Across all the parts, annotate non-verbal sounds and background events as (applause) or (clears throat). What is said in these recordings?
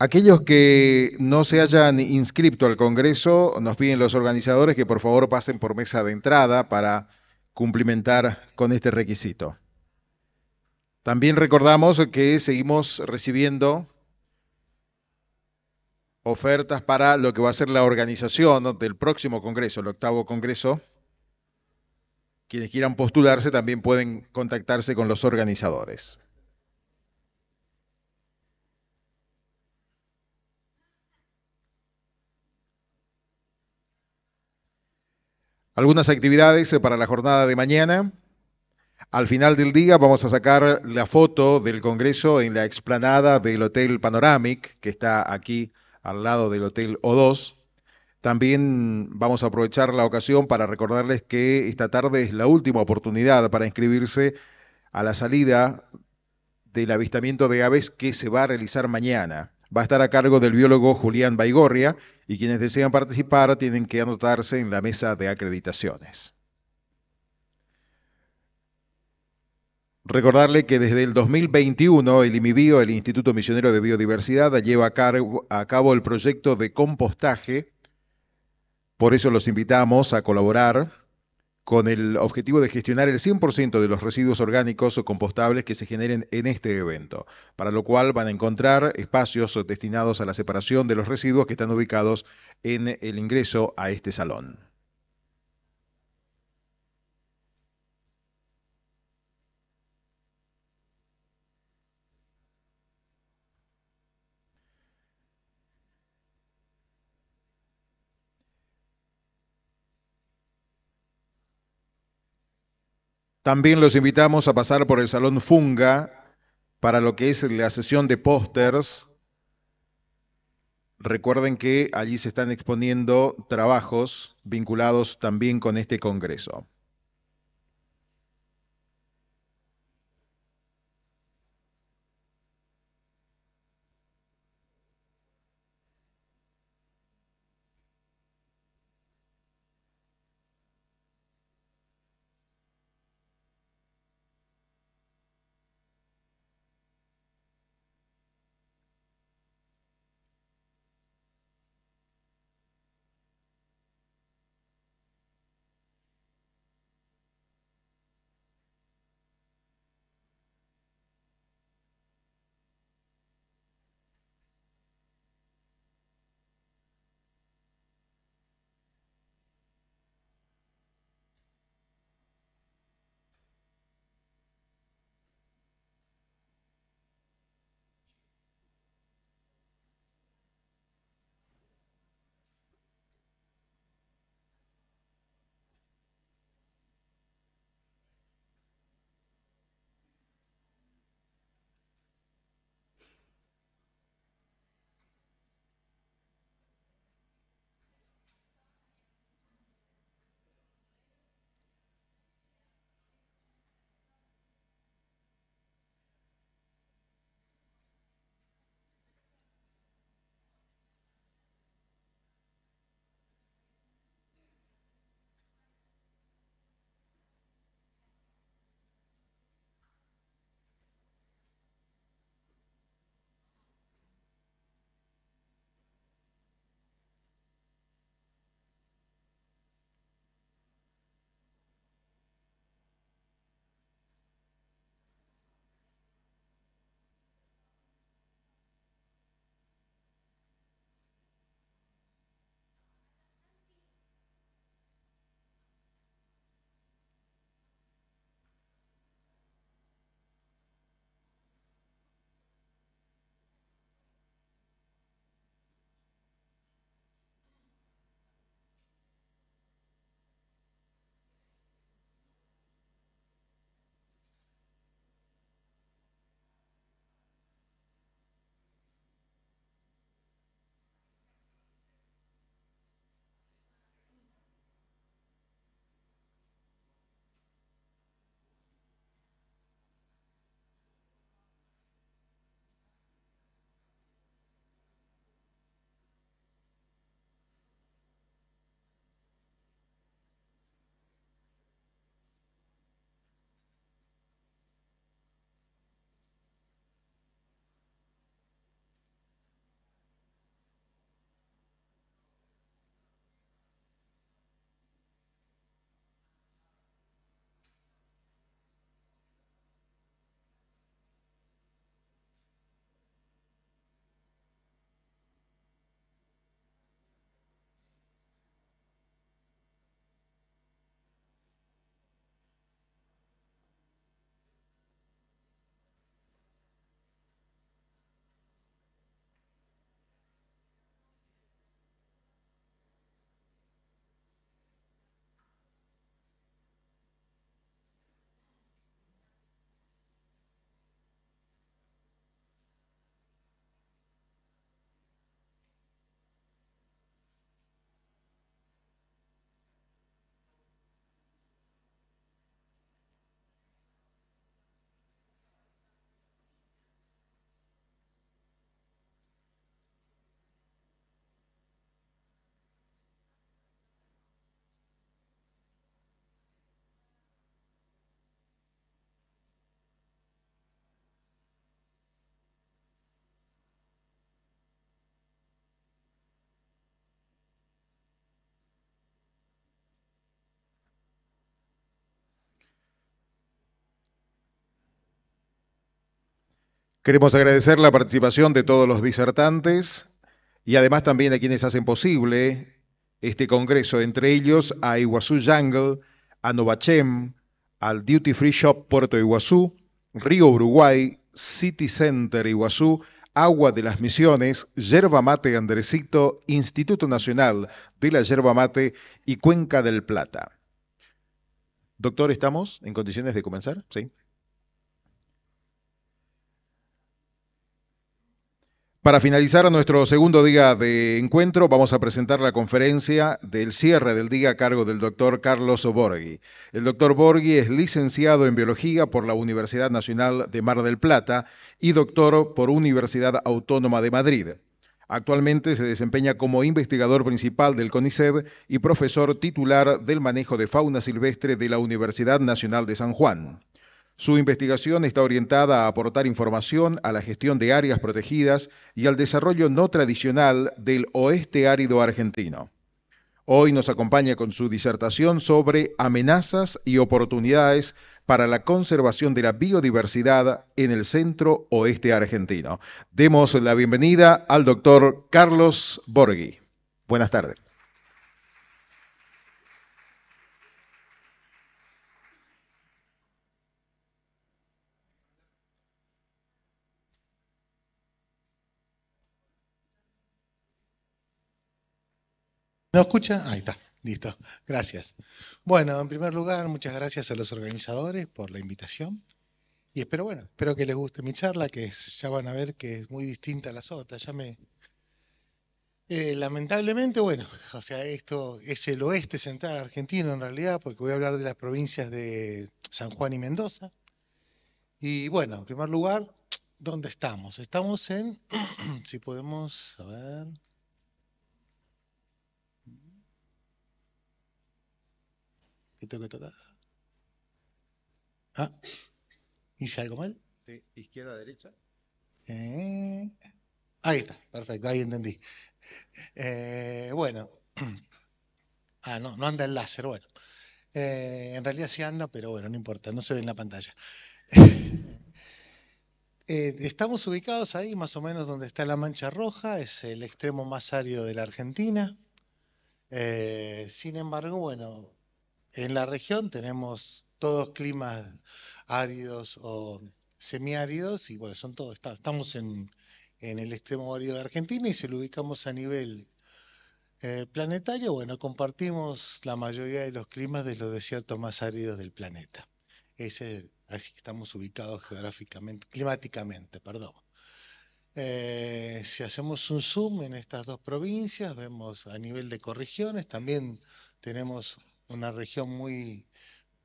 Aquellos que no se hayan inscrito al Congreso, nos piden los organizadores que por favor pasen por mesa de entrada para cumplimentar con este requisito. También recordamos que seguimos recibiendo ofertas para lo que va a ser la organización del próximo Congreso, el octavo Congreso. Quienes quieran postularse también pueden contactarse con los organizadores. algunas actividades eh, para la jornada de mañana. Al final del día vamos a sacar la foto del Congreso en la explanada del Hotel Panoramic, que está aquí al lado del Hotel O2. También vamos a aprovechar la ocasión para recordarles que esta tarde es la última oportunidad para inscribirse a la salida del avistamiento de aves que se va a realizar mañana. Va a estar a cargo del biólogo Julián Baigorria y quienes desean participar tienen que anotarse en la mesa de acreditaciones. Recordarle que desde el 2021 el IMIBio, el Instituto Misionero de Biodiversidad, lleva a, a cabo el proyecto de compostaje. Por eso los invitamos a colaborar con el objetivo de gestionar el 100% de los residuos orgánicos o compostables que se generen en este evento, para lo cual van a encontrar espacios destinados a la separación de los residuos que están ubicados en el ingreso a este salón. También los invitamos a pasar por el Salón Funga para lo que es la sesión de pósters. Recuerden que allí se están exponiendo trabajos vinculados también con este Congreso. Queremos agradecer la participación de todos los disertantes y además también a quienes hacen posible este congreso, entre ellos a Iguazú Jungle, a Novachem, al Duty Free Shop Puerto Iguazú, Río Uruguay, City Center Iguazú, Agua de las Misiones, Yerba Mate Andresito, Instituto Nacional de la Yerba Mate y Cuenca del Plata. Doctor, ¿estamos en condiciones de comenzar? Sí. Para finalizar nuestro segundo día de encuentro, vamos a presentar la conferencia del cierre del día a cargo del doctor Carlos Borghi. El doctor Borghi es licenciado en Biología por la Universidad Nacional de Mar del Plata y doctor por Universidad Autónoma de Madrid. Actualmente se desempeña como investigador principal del CONICET y profesor titular del manejo de fauna silvestre de la Universidad Nacional de San Juan. Su investigación está orientada a aportar información a la gestión de áreas protegidas y al desarrollo no tradicional del oeste árido argentino. Hoy nos acompaña con su disertación sobre amenazas y oportunidades para la conservación de la biodiversidad en el centro oeste argentino. Demos la bienvenida al doctor Carlos Borghi. Buenas tardes. ¿No escucha? Ahí está, listo. Gracias. Bueno, en primer lugar, muchas gracias a los organizadores por la invitación. Y espero, bueno, espero que les guste mi charla, que ya van a ver que es muy distinta a las otras. Eh, lamentablemente, bueno, o sea, esto es el oeste central argentino en realidad, porque voy a hablar de las provincias de San Juan y Mendoza. Y bueno, en primer lugar, ¿dónde estamos? Estamos en, (clears throat) si podemos, a ver, ¿Qué tengo que Ah, ¿hice algo mal? Sí, izquierda, derecha. Eh, ahí está, perfecto, ahí entendí. Eh, bueno. (clears throat) Ah, no, no anda el láser, bueno. Eh, en realidad sí anda, pero bueno, no importa, no se ve en la pantalla. (laughs) estamos ubicados ahí, más o menos donde está la mancha roja, es el extremo más árido de la Argentina. sin embargo, bueno, en la región tenemos todos climas áridos o semiáridos y bueno, son todos, estamos en, el extremo árido de Argentina y si lo ubicamos a nivel eh, planetario, bueno, compartimos la mayoría de los climas de los desiertos más áridos del planeta. Ese, así estamos ubicados geográficamente, climáticamente, perdón. Eh, si hacemos un zoom en estas dos provincias, vemos a nivel de corregiones, también tenemos una región muy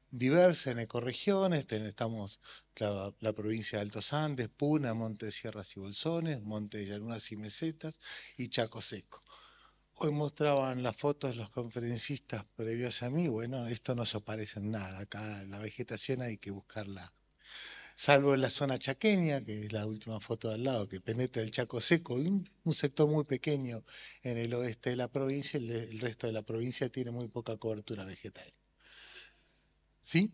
diversa en ecorregiones, estamos la, provincia de Altos Andes, Puna, Monte de Sierras y Bolsones, Monte de Llanuras y Mesetas y Chaco Seco. Hoy mostraban las fotos los conferencistas previos a mí, bueno, esto no se parece en nada, acá la vegetación hay que buscarla salvo en la zona chaqueña, que es la última foto de al lado, que penetra el Chaco Seco, un, un sector muy pequeño en el oeste de la provincia, el, resto de la provincia tiene muy poca cobertura vegetal. ¿Sí?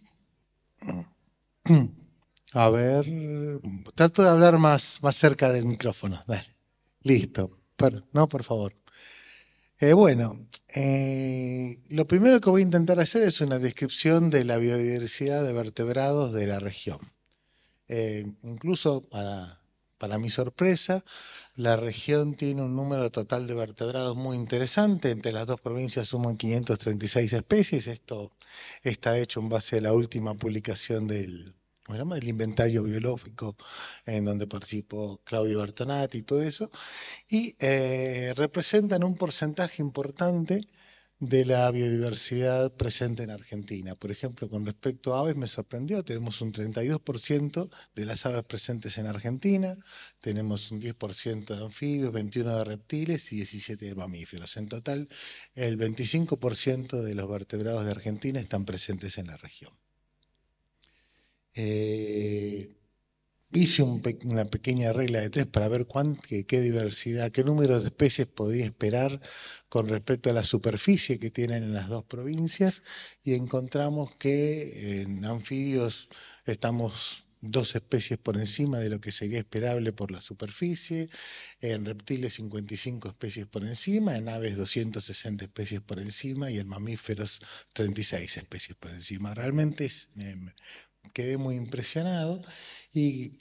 (clears throat) A ver, eh. trato de hablar más, cerca del micrófono, Listo, no, por favor. Eh, bueno, eh, lo primero que voy a intentar hacer es una descripción de la biodiversidad de vertebrados de la región. Eh, incluso para, mi sorpresa, la región tiene un número total de vertebrados muy interesante. Entre las dos provincias suman 536 especies. Esto está hecho en base a la última publicación del, del inventario biológico en donde participó Claudio Bertonati y todo eso. Y eh, representan un porcentaje importante de la biodiversidad presente en Argentina. Por ejemplo, con respecto a aves me sorprendió, tenemos un 32% de las aves presentes en Argentina, tenemos un 10% de anfibios, 21 de reptiles y 17 de mamíferos. En total, el 25% de los vertebrados de Argentina están presentes en la región. Eh, Hice una pequeña regla de tres para ver qué, diversidad, qué número de especies podía esperar con respecto a la superficie que tienen en las dos provincias y encontramos que en anfibios estamos dos especies por encima de lo que sería esperable por la superficie, en reptiles 55 especies por encima, en aves 260 especies por encima y en mamíferos 36 especies por encima. Realmente es, em, quedé muy impresionado eh,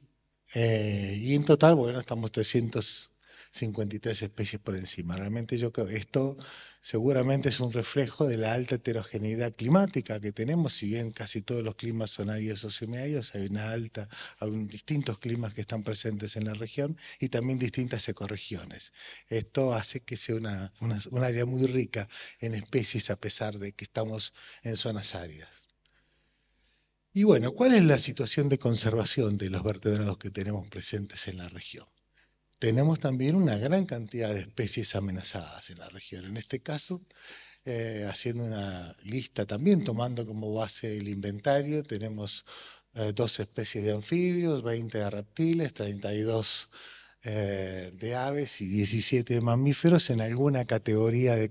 y, en total, bueno, estamos 353 especies por encima. Realmente yo creo que esto seguramente es un reflejo de la alta heterogeneidad climática que tenemos, si bien casi todos los climas son áridos o semiáridos, hay alta, hay distintos climas que están presentes en la región y también distintas ecoregiones. Esto hace que sea una, una, un área muy rica en especies a pesar de que estamos en zonas áridas. Y bueno, ¿cuál es la situación de conservación de los vertebrados que tenemos presentes en la región? Tenemos también una gran cantidad de especies amenazadas en la región. En este caso, eh, haciendo una lista también, tomando como base el inventario, tenemos eh, dos especies de anfibios, 20 de reptiles, 32 eh, de aves y 17 de mamíferos en alguna categoría de,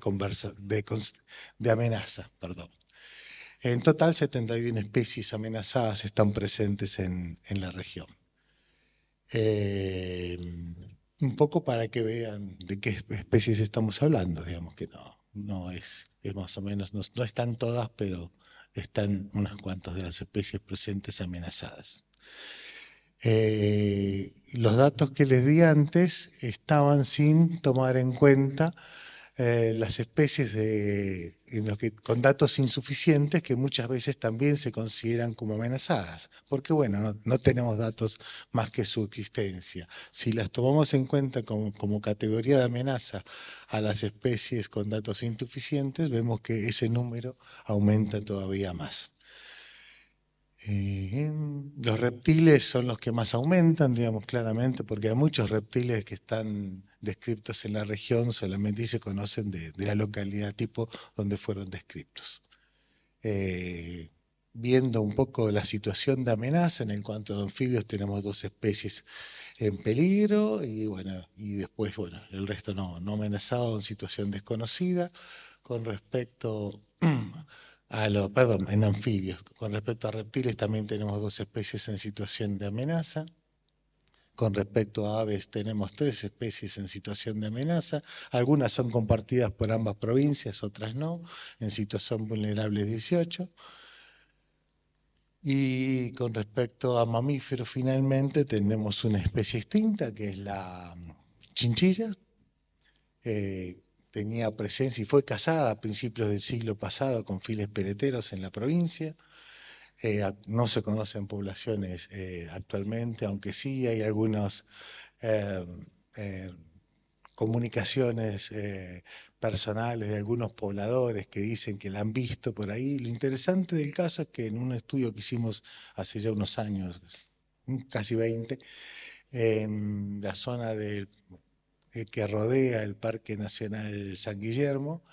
de amenaza. Perdón. En total, 71 especies amenazadas están presentes en, la región. Eh, un poco para que vean de qué especies estamos hablando, digamos que no, no es, más o menos, no, están todas, pero están unas cuantas de las especies presentes amenazadas. Eh, los datos que les di antes estaban sin tomar en cuenta eh, las especies de con datos insuficientes que muchas veces también se consideran como amenazadas, porque bueno, no, tenemos datos más que su existencia. Si las tomamos en cuenta como, categoría de amenaza a las especies con datos insuficientes, vemos que ese número aumenta todavía más. Eh, los reptiles son los que más aumentan, digamos claramente, porque hay muchos reptiles que están descriptos en la región, solamente se conocen de, la localidad tipo donde fueron descriptos. Eh, viendo un poco la situación de amenaza, en cuanto a anfibios tenemos dos especies en peligro y bueno, y después bueno, el resto no, no amenazado en situación desconocida. Con respecto (clears throat) perdón, en anfibios. Con respecto a reptiles también tenemos dos especies en situación de amenaza. Con respecto a aves tenemos tres especies en situación de amenaza. Algunas son compartidas por ambas provincias, otras no. En situación vulnerable 18. Y con respecto a mamíferos, finalmente tenemos una especie extinta que es la chinchilla, eh, tenía presencia y fue casada a principios del siglo pasado con files pereteros en la provincia. Eh, no se conocen poblaciones eh, actualmente, aunque sí hay algunas em, em, comunicaciones eh, personales de algunos pobladores que dicen que la han visto por ahí. Lo interesante del caso es que en un estudio que hicimos hace ya unos años, casi 20, en la zona del eh, que rodea el Parque Nacional San Guillermo,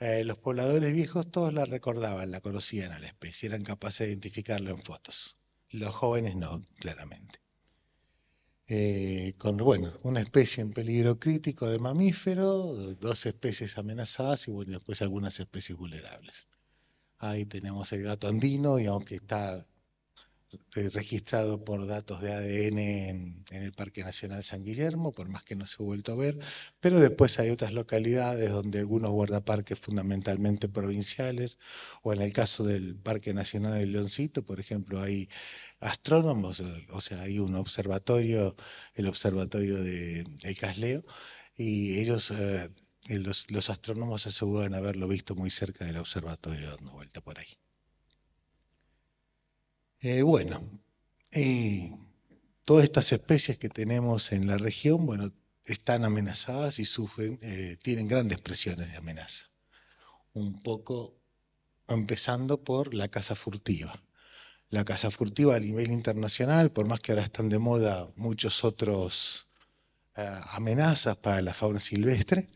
eh, los pobladores viejos todos la recordaban, la conocían a la especie, eran capaces de identificarlo en fotos. Los jóvenes no, claramente. Eh, con bueno, una especie en peligro crítico de mamífero, dos especies amenazadas y bueno, después algunas especies vulnerables. Ahí tenemos el gato andino y aunque está eh, registrado por datos de ADN en, el Parque Nacional San Guillermo, por más que no se ha vuelto a ver, pero después hay otras localidades donde algunos guardaparques fundamentalmente provinciales, o en el caso del Parque Nacional El Leoncito, por ejemplo, hay astrónomos, o sea, hay un observatorio, el observatorio de El Casleo, y ellos... Eh, los, astrónomos aseguran haberlo visto muy cerca del observatorio dando vuelta por ahí. Eh, bueno, eh, todas estas especies que tenemos en la región, bueno, están amenazadas y sufren, eh, tienen grandes presiones de amenaza. Un poco empezando por la caza furtiva. La caza furtiva a nivel internacional, por más que ahora están de moda muchos otros amenazas para la fauna silvestre,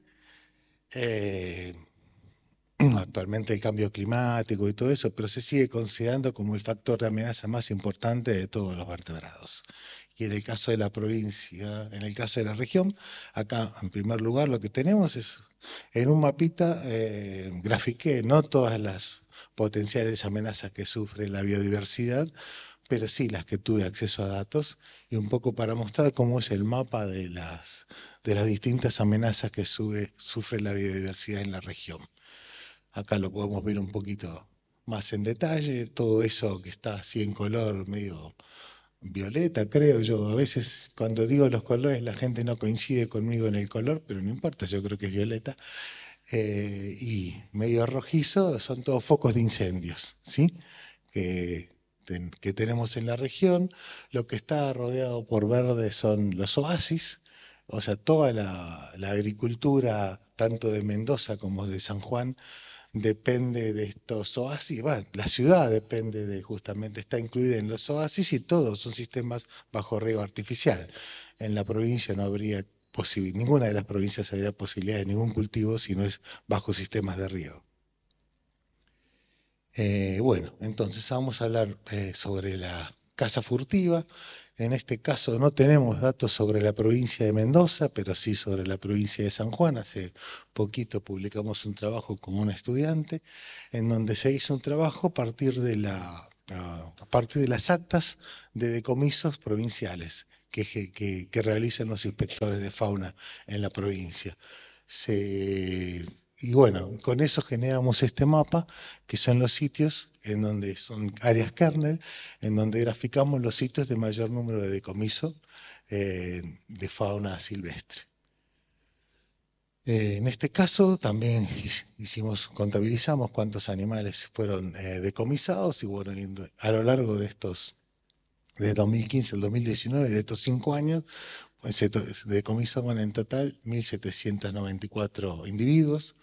actualmente el cambio climático y todo eso, pero se sigue considerando como el factor de amenaza más importante de todos los vertebrados. Y en el caso de la provincia, en el caso de la región, acá en primer lugar lo que tenemos es en un mapita eh, grafiqué no todas las potenciales amenazas que sufre la biodiversidad, pero sí las que tuve acceso a datos y un poco para mostrar cómo es el mapa de las, de las distintas amenazas que sufre la biodiversidad en la región. Acá lo podemos ver un poquito más en detalle, todo eso que está así en color medio violeta, creo yo. A veces cuando digo los colores la gente no coincide conmigo en el color, pero no importa, yo creo que es violeta. Eh, y medio rojizo son todos focos de incendios, ¿sí? Que, tenemos en la región. Lo que está rodeado por verde son los oasis, o sea, toda la agricultura, tanto de Mendoza como de San Juan, depende de estos oasis, bueno, la ciudad depende de justamente, está incluida en los oasis y todos son sistemas bajo riego artificial. En la provincia no habría posibilidad, ninguna de las provincias habría posibilidad de ningún cultivo si no es bajo sistemas de riego. Eh, bueno, entonces vamos a hablar eh, sobre la casa furtiva, en este caso no tenemos datos sobre la provincia de Mendoza, pero sí sobre la provincia de San Juan. Hace poquito publicamos un trabajo como un estudiante en donde se hizo un trabajo a partir de, las actas de decomisos provinciales que, que realizan los inspectores de fauna en la provincia. Se y bueno, con eso generamos este mapa, que son los sitios en donde son áreas kernel, en donde graficamos los sitios de mayor número de decomiso eh, de fauna silvestre. Eh, en este caso también (laughs) hicimos, contabilizamos cuántos animales fueron eh, decomisados y bueno, a lo largo de estos, de 2015 al 2019, de estos cinco años, se decomisaban en total 1.794 individuos,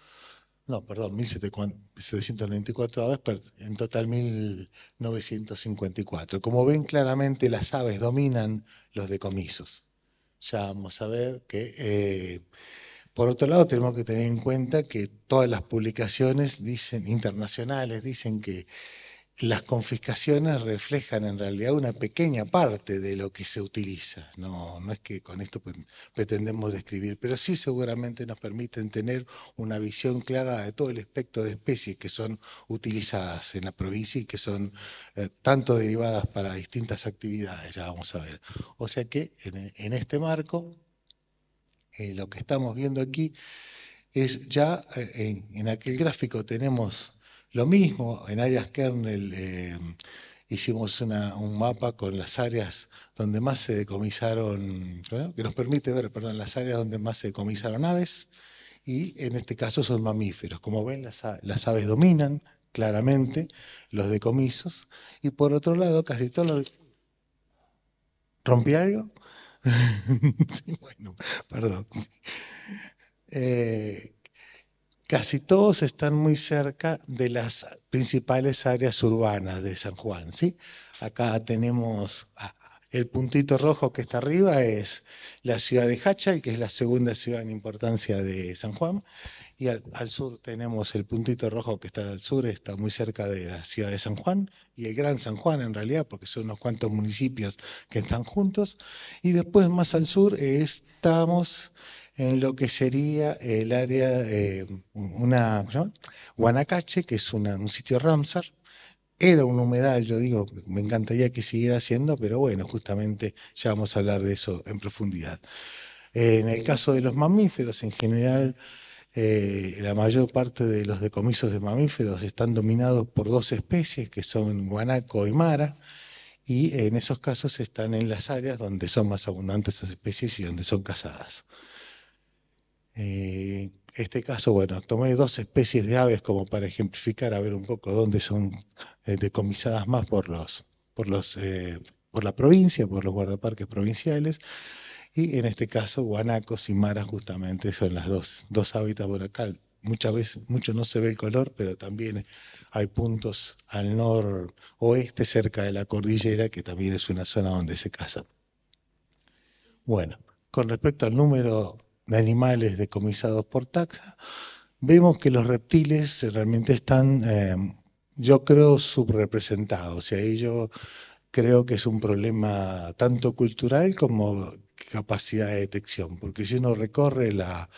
no, perdón, 1.794 aves, pero en total 1.954. Como ven claramente, las aves dominan los decomisos. Ya vamos a ver que... Eh, por otro lado, tenemos que tener en cuenta que todas las publicaciones dicen, internacionales dicen que las confiscaciones reflejan en realidad una pequeña parte de lo que se utiliza. No, no es que con esto pretendemos describir, pero sí seguramente nos permiten tener una visión clara de todo el espectro de especies que son utilizadas en la provincia y que son eh, tanto derivadas para distintas actividades, ya vamos a ver. O sea que en, este marco, eh, lo que estamos viendo aquí es ya eh, en aquel gráfico tenemos lo mismo en áreas kernel. Eh, hicimos un mapa con las áreas donde más se decomisaron, que nos permite ver, perdón, las áreas donde más se decomisaron aves, y en este caso son mamíferos. Como ven, las, aves dominan claramente los decomisos, y por otro lado, casi todo lo... ¿Rompí algo? (laughs) sí, bueno, perdón. Eh, casi todos están muy cerca de las principales áreas urbanas de San Juan. ¿sí? Acá tenemos ah, el puntito rojo que está arriba, es la ciudad de Hachal, que es la segunda ciudad en importancia de San Juan. Y al, sur tenemos el puntito rojo que está al sur, está muy cerca de la ciudad de San Juan y el Gran San Juan en realidad, porque son unos cuantos municipios que están juntos. Y después más al sur estamos en lo que sería el área, mm, una, Guanacache, que es un sitio Ramsar, era un humedal, yo digo, me encantaría que siguiera siendo, pero bueno, justamente ya vamos a hablar de eso en profundidad. Eh, en el caso de los mamíferos, en general, eh, la mayor parte de los decomisos de mamíferos están dominados por dos especies, que son guanaco y mara, y en esos casos están en las áreas donde son más abundantes esas especies y donde son cazadas. Eh, en este caso, bueno, tomé dos especies de aves como para ejemplificar, a ver un poco dónde son eh, decomisadas más por, los, por, los, eh, por la provincia, por los guardaparques provinciales. Y en este caso, guanacos y maras justamente son las dos, dos hábitats por acá. Muchas veces, mucho no se ve el color, pero también hay puntos al noroeste, cerca de la cordillera, que también es una zona donde se cazan. Bueno, con respecto al número de animales decomisados por taxa, vemos que los reptiles realmente están, eh, yo creo, subrepresentados. O sea, yo creo que es un problema tanto cultural como capacidad de detección, porque si uno recorre la,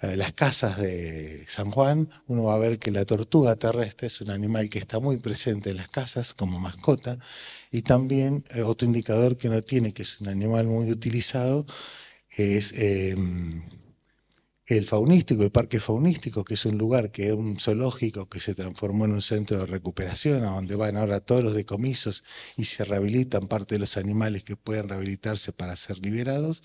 eh, las casas de San Juan, uno va a ver que la tortuga terrestre es un animal que está muy presente en las casas como mascota, y también eh, otro indicador que no tiene, que es un animal muy utilizado, que es em, el faunístico, el parque faunístico, que es un lugar que es un zoológico que se transformó en un centro de recuperación, a donde van ahora todos los decomisos y se rehabilitan parte de los animales que pueden rehabilitarse para ser liberados.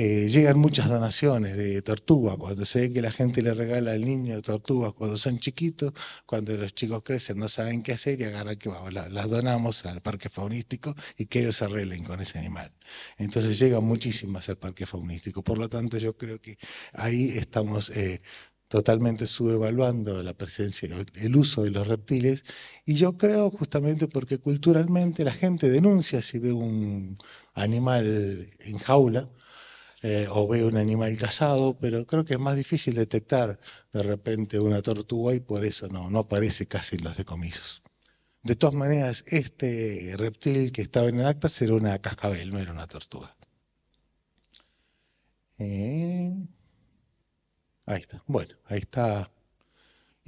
Eh, llegan muchas donaciones de tortugas, cuando se ve que la gente le regala al niño tortugas cuando son chiquitos, cuando los chicos crecen no saben qué hacer y agarran que vamos, las, donamos al parque faunístico y que ellos arreglen con ese animal. Entonces llegan muchísimas al parque faunístico. Por lo tanto, yo creo que ahí estamos... Eh, totalmente subevaluando la presencia, el uso de los reptiles, y yo creo justamente porque culturalmente la gente denuncia si ve un animal en jaula, eh, o ve un animal cazado, pero creo que es más difícil detectar de repente una tortuga y por eso no, no aparece casi en los decomisos. De todas maneras, este reptil que estaba en el acta era una cascabel, no era una tortuga. Eh, ahí está. Bueno, ahí está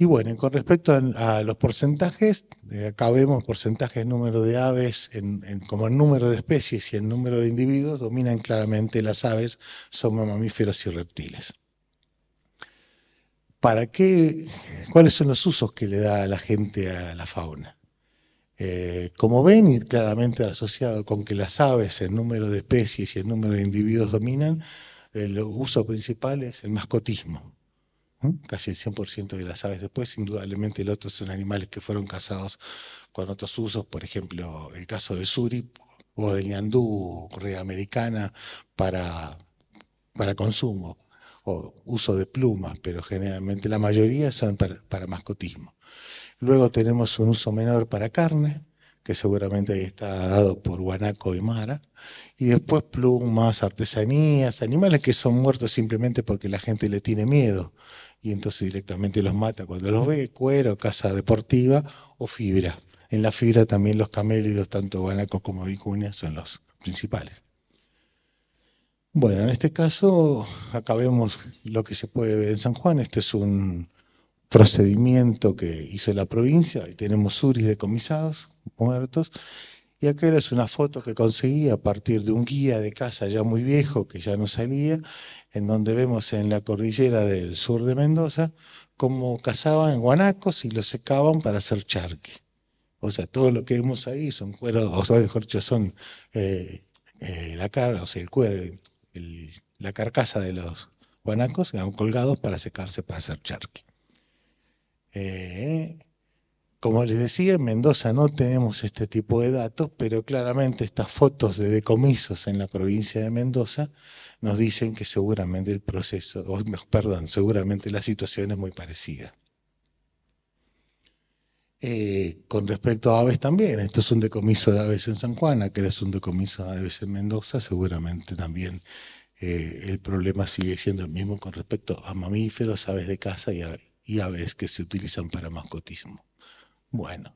y bueno, con respecto a, los porcentajes, eh, acá vemos porcentajes número de aves en, como el número de especies y el número de individuos, dominan claramente las aves, son mamíferos y reptiles. ¿Cuáles son los usos que le da la gente a la fauna? Eh, como ven, y claramente asociado con que las aves, el número de especies y el número de individuos dominan, el eh, uso principal es el mascotismo casi el 100% de las aves. Después, indudablemente, el otro son animales que fueron cazados con otros usos, por ejemplo, el caso de suri o de ñandú, rey americana, para, para consumo o uso de plumas, pero generalmente la mayoría son para, mascotismo. Luego tenemos un uso menor para carne, que seguramente está dado por Guanaco y Mara, y después plumas, artesanías, animales que son muertos simplemente porque la gente le tiene miedo y entonces directamente los mata cuando los ve, cuero, casa deportiva o fibra. En la fibra también los camélidos, tanto guanacos como vicuñas, son los principales. Bueno, en este caso acabemos lo que se puede ver en San Juan. Este es un procedimiento que hizo la provincia y tenemos suris decomisados, muertos. Y aquella es una foto que conseguí a partir de un guía de casa ya muy viejo que ya no salía en donde vemos en la cordillera del sur de Mendoza cómo cazaban guanacos y los secaban para hacer charque. O sea, todo lo que vemos ahí son cueros, o sea, mejor dicho, son eh, eh, la cara, el la carcasa de los guanacos eran colgados para secarse para hacer charque. Eh, como les decía, en Mendoza no tenemos este tipo de datos, pero claramente estas fotos de decomisos en la provincia de Mendoza nos dicen que seguramente el proceso, o, perdón, seguramente la situación es muy parecida. Eh, con respecto a aves también, esto es un decomiso de aves en San Juan, que es un decomiso de aves en Mendoza, seguramente también eh, el problema sigue siendo el mismo con respecto a mamíferos, aves de caza y aves que se utilizan para mascotismo. Bueno.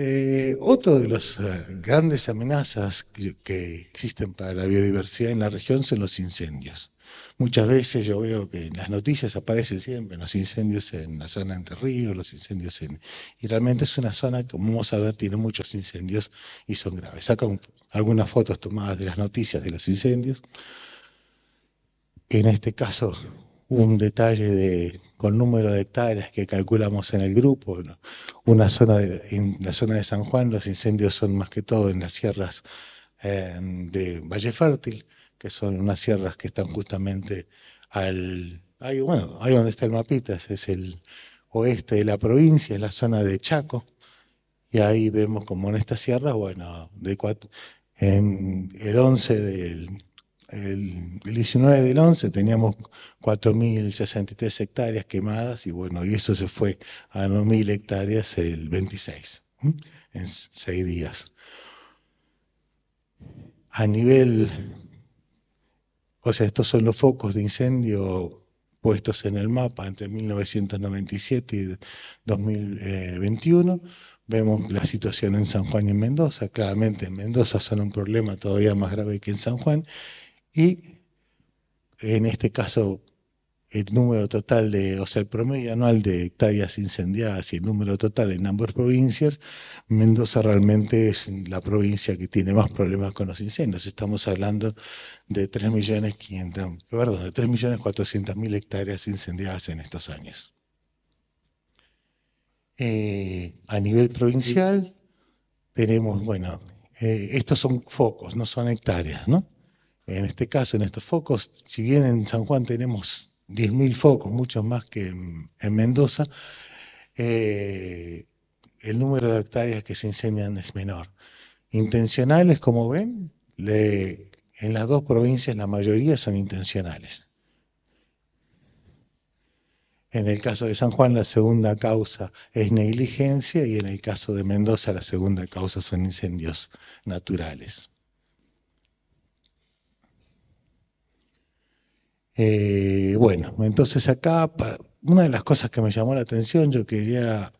Eh, otro de las eh, grandes amenazas que, existen para la biodiversidad en la región son los incendios. Muchas veces yo veo que en las noticias aparecen siempre los incendios en la zona Entre Ríos, los incendios en... Y realmente es una zona que, como vamos a ver, tiene muchos incendios y son graves. Sacan algunas fotos tomadas de las noticias de los incendios. En este caso, un detalle de, con número de hectáreas que calculamos en el grupo. Una zona de, en la zona de San Juan los incendios son más que todo en las sierras eh, de Valle Fértil, que son unas sierras que están justamente al... bueno, ahí donde está el Mapitas es el oeste de la provincia, es la zona de Chaco. Y ahí vemos como en estas sierras, bueno, el 11 del el, 19 del 11 teníamos 4.063 hectáreas quemadas y bueno, y eso se fue a 9.000 hectáreas el 26, en seis días. A nivel, o sea, estos son los focos de incendio puestos en el mapa entre 1997 y 2021. Eh, Vemos la situación en San Juan y en Mendoza. Claramente en Mendoza son un problema todavía más grave que en San Juan y en este caso el número total de, o sea, el promedio anual de hectáreas incendiadas y el número total en ambas provincias, Mendoza realmente es la provincia que tiene más problemas con los incendios. Estamos hablando de de 3.400.000 hectáreas incendiadas en estos años. Eh, a nivel provincial tenemos, bueno, eh, estos son focos, no son hectáreas, ¿no? En este caso, en estos focos, si bien en San Juan tenemos 10.000 focos, muchos más que en, Mendoza, eh, el número de hectáreas que se incendian es menor. Intencionales, como ven, en las dos provincias la mayoría son intencionales. En el caso de San Juan la segunda causa es negligencia y en el caso de Mendoza la segunda causa son incendios naturales. Eh, bueno, entonces acá una de las cosas que me llamó la atención, yo quería,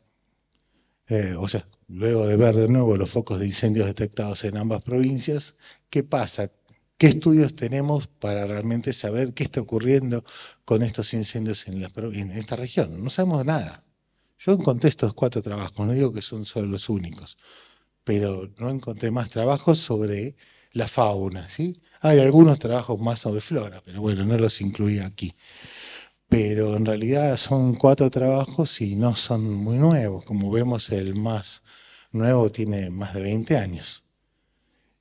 eh, o sea, luego de ver de nuevo los focos de incendios detectados en ambas provincias, ¿qué pasa? ¿Qué estudios tenemos para realmente saber qué está ocurriendo con estos incendios en, en esta región? No sabemos nada. Yo encontré estos cuatro trabajos, no digo que son solo los únicos, pero no encontré más trabajos sobre la fauna. ¿sí? Hay algunos trabajos más sobre flora, pero bueno, no los incluí aquí. Pero en realidad son cuatro trabajos y no son muy nuevos. Como vemos, el más nuevo tiene más de 20 años.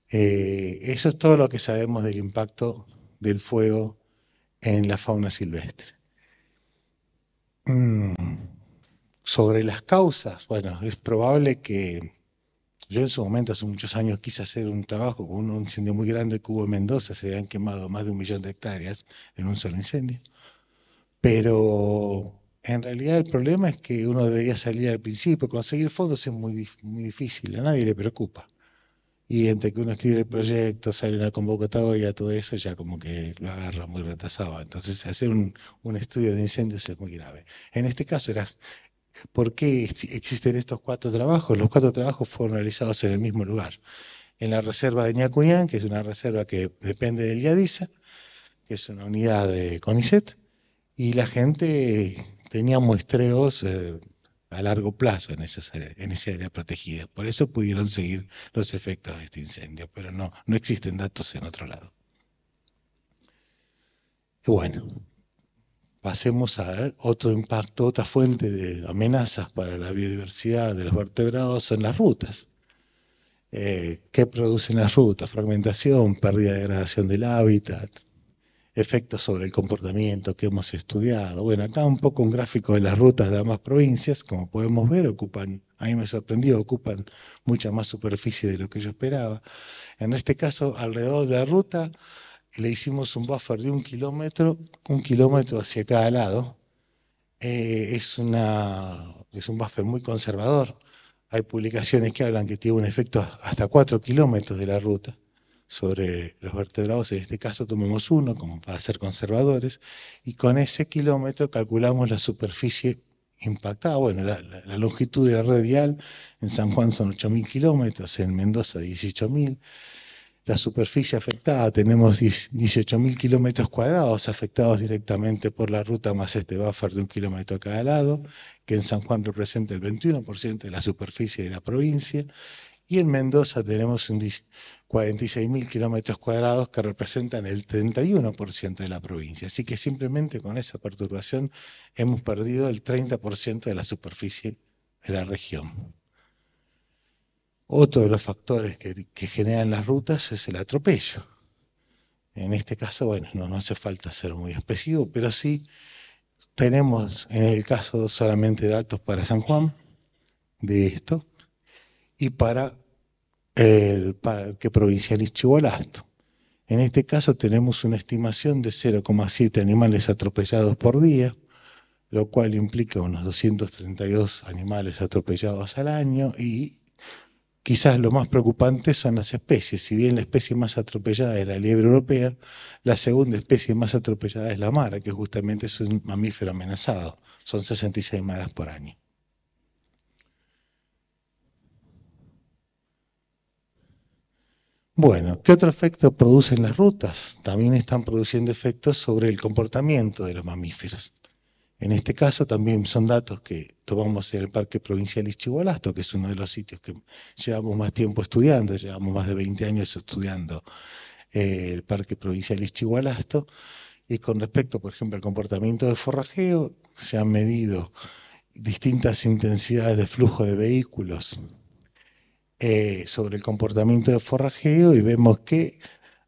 Eh, eso es todo lo que sabemos del impacto del fuego en la fauna silvestre. Mm. Sobre las causas, bueno, es probable que yo en su momento, hace muchos años, quise hacer un trabajo con un incendio muy grande que hubo en Mendoza, se habían quemado más de un millón de hectáreas en un solo incendio. Pero en realidad el problema es que uno debería salir al principio, conseguir fondos es muy, muy difícil, a nadie le preocupa. Y entre que uno escribe el proyecto, sale una convocatoria, todo eso, ya como que lo agarra muy retrasado. Entonces, hacer un, un estudio de incendios es muy grave. En este caso era, ¿Por qué existen estos cuatro trabajos? Los cuatro trabajos fueron realizados en el mismo lugar, en la reserva de Ñacuñán, que es una reserva que depende del Yadisa, que es una unidad de CONICET, y la gente tenía muestreos eh, a largo plazo en esa, área, protegida. Por eso pudieron seguir los efectos de este incendio, pero no, no existen datos en otro lado. Bueno, pasemos a otro impacto, otra fuente de amenazas para la biodiversidad de los vertebrados son las rutas. Eh, ¿Qué producen las rutas? Fragmentación, pérdida de degradación del hábitat, efectos sobre el comportamiento que hemos estudiado. Bueno, acá un poco un gráfico de las rutas de ambas provincias, como podemos ver, ocupan, a mí me sorprendió, ocupan mucha más superficie de lo que yo esperaba. En este caso, alrededor de la ruta le hicimos un buffer de un kilómetro, un kilómetro hacia cada lado. Eh, es, un buffer muy conservador. Hay publicaciones que hablan que tiene un efecto hasta 4 kilómetros de la ruta sobre los vertebrados. En este caso tomamos uno como para ser conservadores y con ese kilómetro calculamos la superficie impactada. Bueno, la, longitud de la red vial en San Juan son 8.000 kilómetros, en Mendoza 18.000 la superficie afectada, tenemos 18.000 kilómetros cuadrados afectados directamente por la ruta más este buffer de un kilómetro a cada lado, que en San Juan representa el 21% de la superficie de la provincia, y en Mendoza tenemos 46.000 kilómetros cuadrados que representan el 31% de la provincia. Así que simplemente con esa perturbación hemos perdido el 30% de la superficie de la región. Otro de los factores que, generan las rutas es el atropello. En este caso, bueno, no, hace falta ser muy específico, pero sí tenemos en el caso solamente datos para San Juan de esto y para el Parque Provincial Ischigualasto. En este caso tenemos una estimación de 0,7 animales atropellados por día, lo cual implica unos 232 animales atropellados al año y Quizás lo más preocupante son las especies. Si bien la especie más atropellada es la liebre europea, la segunda especie más atropellada es la mara, que justamente es un mamífero amenazado. Son 66 maras por año. Bueno, ¿qué otro efecto producen las rutas? También están produciendo efectos sobre el comportamiento de los mamíferos. En este caso también son datos que tomamos en el Parque Provincial Ischigualasto, que es uno de los sitios que llevamos más tiempo estudiando, llevamos más de 20 años estudiando eh, el Parque Provincial Ischigualasto, y con respecto, por ejemplo, al comportamiento de forrajeo, se han medido distintas intensidades de flujo de vehículos eh, sobre el comportamiento de forrajeo y vemos que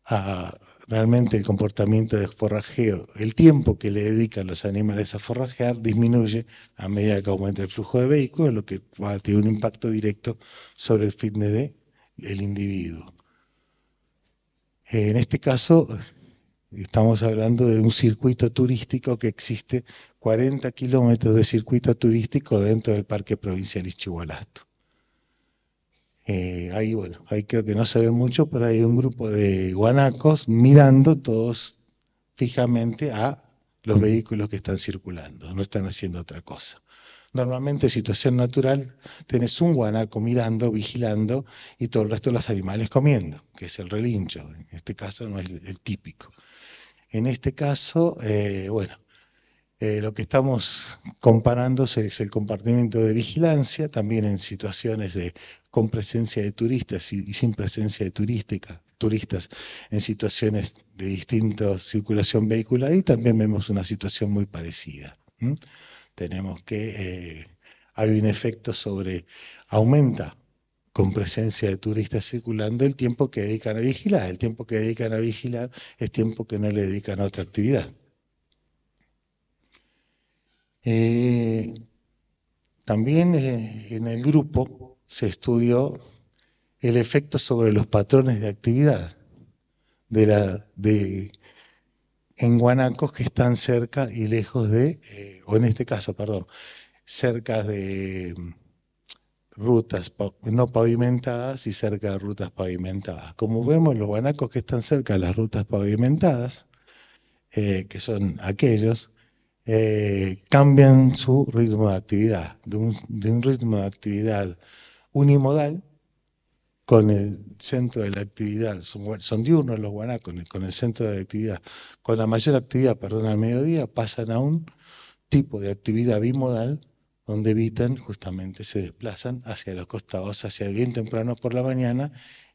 a realmente el comportamiento de forrajeo, el tiempo que le dedican los animales a forrajear disminuye a medida que aumenta el flujo de vehículos, lo que va a tener un impacto directo sobre el fitness del individuo. En este caso, estamos hablando de un circuito turístico que existe 40 kilómetros de circuito turístico dentro del Parque Provincial Ischigualasto. Eh, ahí, bueno, ahí creo que no se ve mucho, pero hay un grupo de guanacos mirando todos fijamente a los mm. vehículos que están circulando, no están haciendo otra cosa. Normalmente, situación natural, tenés un guanaco mirando, vigilando y todo el resto de los animales comiendo, que es el relincho. En este caso no es el típico. En este caso, eh, bueno, eh, lo que estamos comparando es el compartimiento de vigilancia, también en situaciones de con presencia de turistas y, sin presencia de turística, turistas, en situaciones de distinta circulación vehicular y también vemos una situación muy parecida. Tenemos que eh, hay un efecto sobre aumenta con presencia de turistas circulando el tiempo que dedican a vigilar, el tiempo que dedican a vigilar es tiempo que no le dedican a otra actividad. Eh, también eh, en el grupo se estudió el efecto sobre los patrones de actividad de, en guanacos que están cerca y lejos de, eh, o en este caso, perdón, cerca de mm, rutas no pavimentadas y cerca de rutas pavimentadas. Como vemos, los guanacos que están cerca de las rutas pavimentadas, que son aquellos, eh, cambian su ritmo de actividad, de un, ritmo de actividad unimodal con el centro de la actividad, son, diurnos los guanacos, con el, centro de la actividad, con la mayor actividad, perdón, al mediodía, pasan a un tipo de actividad bimodal donde evitan, justamente se desplazan hacia los costados, hacia el bien temprano por la mañana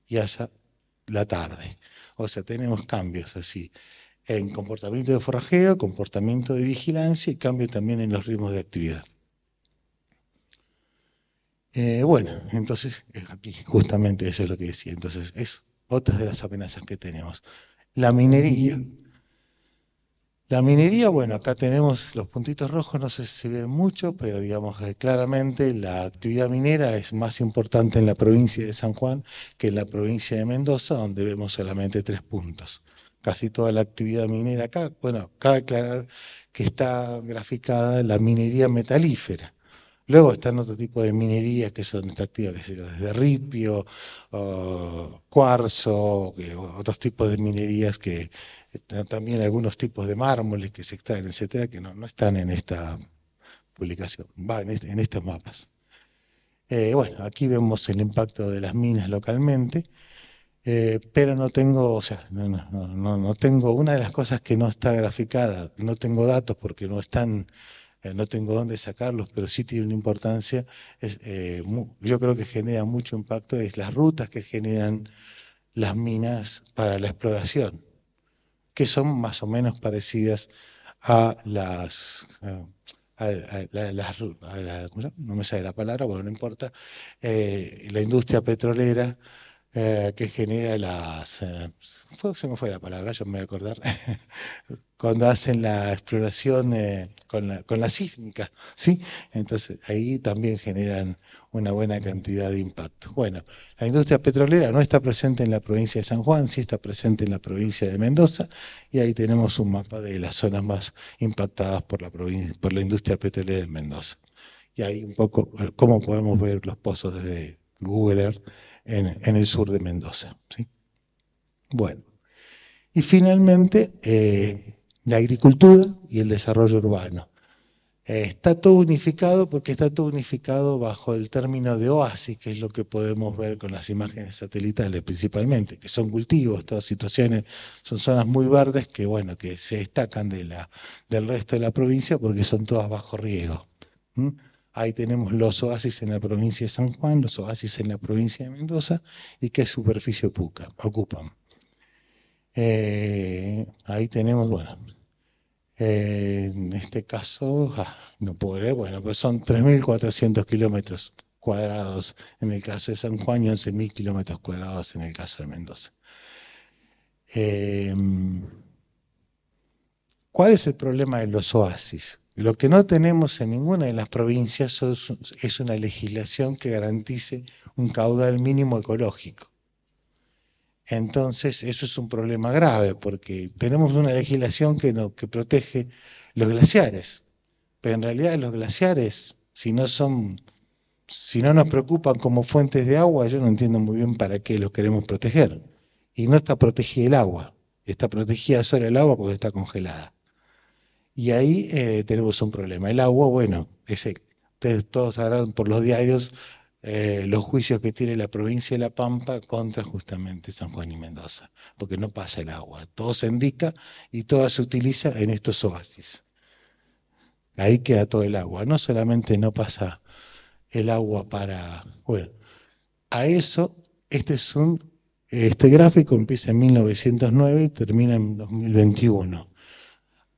y hacia la tarde. O sea, tenemos cambios así en comportamiento de forrajeo, comportamiento de vigilancia y cambio también en los ritmos de actividad. Eh, bueno, entonces, aquí justamente eso es lo que decía. Entonces, es otra de las amenazas que tenemos. La minería. La minería, bueno, acá tenemos los puntitos rojos, no sé si se ve mucho, pero digamos que claramente la actividad minera es más importante en la provincia de San Juan que en la provincia de Mendoza, donde vemos solamente tres puntos casi toda la actividad minera acá. Bueno, cabe aclarar que está graficada la minería metalífera. Luego están otro tipo de minerías que son extractivas, que desde ripio, cuarzo, otros tipos de minerías que eh, también algunos tipos de mármoles que se extraen, etcétera, que no, están en esta publicación, va en, este, estos mapas. Eh, bueno, aquí vemos el impacto de las minas localmente. Eh, pero no tengo, o sea, no, tengo, una de las cosas que no está graficada, no tengo datos porque no están, eh, no tengo dónde sacarlos, pero sí tiene una importancia, eh, yo creo que genera mucho impacto, es las rutas que generan las minas para la exploración, que son más o menos parecidas a las... no me sale la palabra, bueno, no importa, la industria petrolera, eh, que genera las... Eh, se me fue la palabra, yo me voy a acordar. (laughs) Cuando hacen la exploración eh, con, la, sísmica, ¿sí? Entonces ahí también generan una buena cantidad de impacto. Bueno, la industria petrolera no está presente en la provincia de San Juan, sí está presente en la provincia de Mendoza, y ahí tenemos un mapa de las zonas más impactadas por la, por la industria petrolera de Mendoza. Y ahí un poco cómo podemos ver los pozos de Google Earth en, el sur de Mendoza. Bueno, y finalmente eh, la agricultura y el desarrollo urbano. Eh, está todo unificado porque está todo unificado bajo el término de oasis, que es lo que podemos ver con las imágenes satelitales principalmente, que son cultivos, todas situaciones, son zonas muy verdes que, bueno, que se destacan de la, del resto de la provincia porque son todas bajo riego. Ahí tenemos los oasis en la provincia de San Juan, los oasis en la provincia de Mendoza y qué superficie ocupan. Eh, ahí tenemos, bueno, eh, en este caso, ah, no podré, bueno, pues son 3.400 kilómetros cuadrados en el caso de San Juan y 11.000 kilómetros cuadrados en el caso de Mendoza. Eh, ¿Cuál es el problema de los oasis? Lo que no tenemos en ninguna de las provincias es una legislación que garantice un caudal mínimo ecológico. Entonces, eso es un problema grave, porque tenemos una legislación que, protege los glaciares, pero en realidad los glaciares, si no son, si no nos preocupan como fuentes de agua, yo no entiendo muy bien para qué los queremos proteger. Y no está protegida el agua, está protegida solo el agua porque está congelada. Y ahí eh, tenemos un problema. El agua, bueno, ese, ustedes todos sabrán por los diarios eh, los juicios que tiene la provincia de La Pampa contra justamente San Juan y Mendoza, porque no pasa el agua. Todo se indica y todo se utiliza en estos oasis. Ahí queda todo el agua. No solamente no pasa el agua para... Bueno, a eso, este es un... Este gráfico empieza en 1909 y termina en 2021.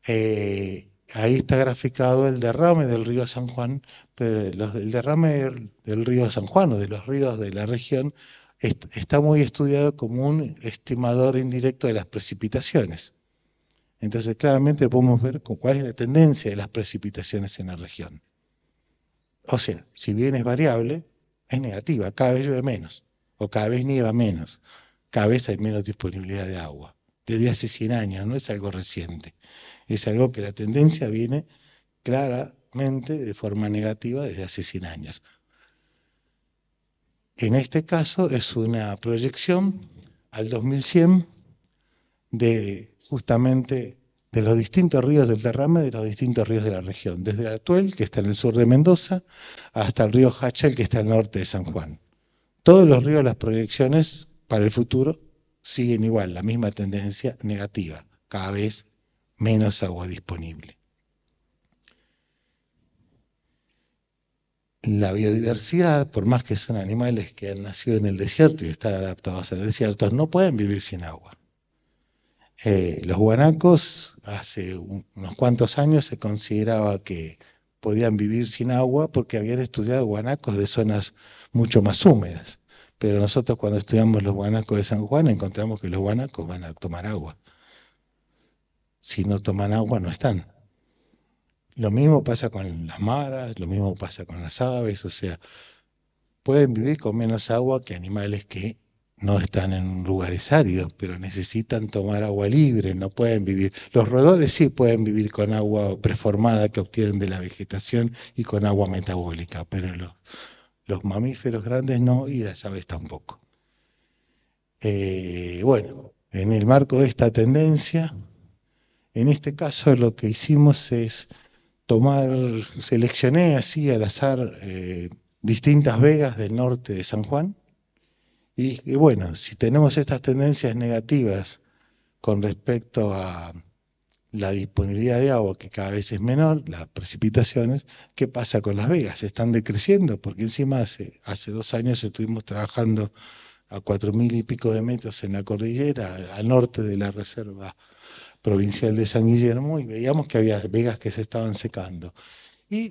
Eh, ahí está graficado el derrame del río San Juan, pero el derrame del río San Juan o de los ríos de la región está muy estudiado como un estimador indirecto de las precipitaciones. Entonces claramente podemos ver cuál es la tendencia de las precipitaciones en la región. O sea, si bien es variable, es negativa, cada vez llueve menos, o cada vez nieva menos, cada vez hay menos disponibilidad de agua, desde hace 100 años, no es algo reciente es algo que la tendencia viene claramente de forma negativa desde hace 100 años. En este caso es una proyección al 2100 de justamente de los distintos ríos del derrame de los distintos ríos de la región, desde el Atuel, que está en el sur de Mendoza, hasta el río Hachal, que está al norte de San Juan. Todos los ríos, las proyecciones para el futuro siguen igual, la misma tendencia negativa, cada vez menos agua disponible. La biodiversidad, por más que son animales que han nacido en el desierto y están adaptados al desierto, no pueden vivir sin agua. Eh, los guanacos hace unos cuantos años se consideraba que podían vivir sin agua porque habían estudiado guanacos de zonas mucho más húmedas. Pero nosotros cuando estudiamos los guanacos de San Juan encontramos que los guanacos van a tomar agua si no toman agua no están. Lo mismo pasa con las maras, lo mismo pasa con las aves, o sea, pueden vivir con menos agua que animales que no están en lugares áridos, pero necesitan tomar agua libre, no pueden vivir. Los roedores sí pueden vivir con agua preformada que obtienen de la vegetación y con agua metabólica, pero los, mamíferos grandes no y las aves tampoco. Eh, bueno, en el marco de esta tendencia, en este caso lo que hicimos es tomar, seleccioné así al azar eh, distintas vegas del norte de San Juan y, bueno, si tenemos estas tendencias negativas con respecto a la disponibilidad de agua, que cada vez es menor, las precipitaciones, ¿qué pasa con las vegas? Están decreciendo, porque encima hace, hace dos años estuvimos trabajando a cuatro mil y pico de metros en la cordillera, al norte de la reserva provincial de San Guillermo, y veíamos que había vegas que se estaban secando. Y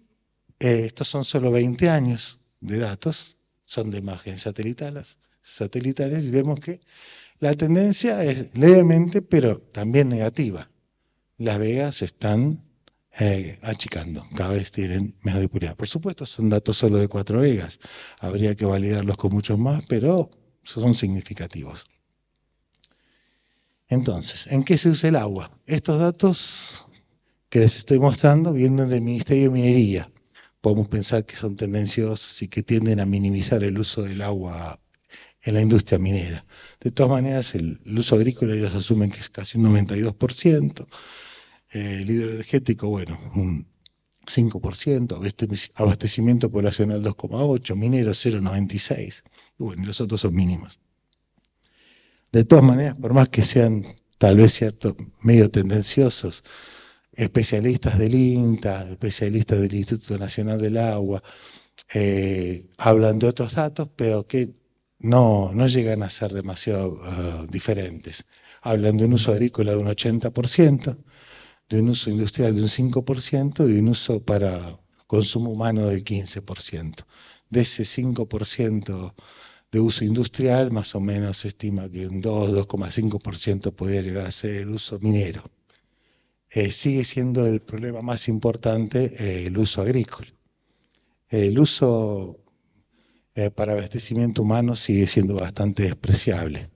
eh, estos son solo 20 años de datos, son de imágenes satelitales, satelitales, y vemos que la tendencia es levemente, pero también negativa. Las vegas están eh, achicando, cada vez tienen menos depuridad. Por supuesto, son datos solo de cuatro vegas, habría que validarlos con muchos más, pero son significativos. Entonces, ¿en qué se usa el agua? Estos datos que les estoy mostrando vienen del Ministerio de Minería. Podemos pensar que son tendenciosos y que tienden a minimizar el uso del agua en la industria minera. De todas maneras, el, uso agrícola ellos asumen que es casi un 92%, eh, el hidroenergético, bueno, un 5%, abastecimiento poblacional 2,8, minero 0,96, y bueno, los otros son mínimos. De todas maneras, por más que sean tal vez ciertos medio tendenciosos, especialistas del INTA, especialistas del Instituto Nacional del Agua, eh, hablan de otros datos, pero que no, no llegan a ser demasiado eh, diferentes. Hablan de un uso agrícola de un 80%, de un uso industrial de un 5%, de un uso para consumo humano del 15%. De ese 5% de uso industrial, más o menos se estima que un 2, 2,5% podría llegar a ser el uso minero. Eh, sigue siendo el problema más importante eh, el uso agrícola. El uso eh, para abastecimiento humano sigue siendo bastante despreciable.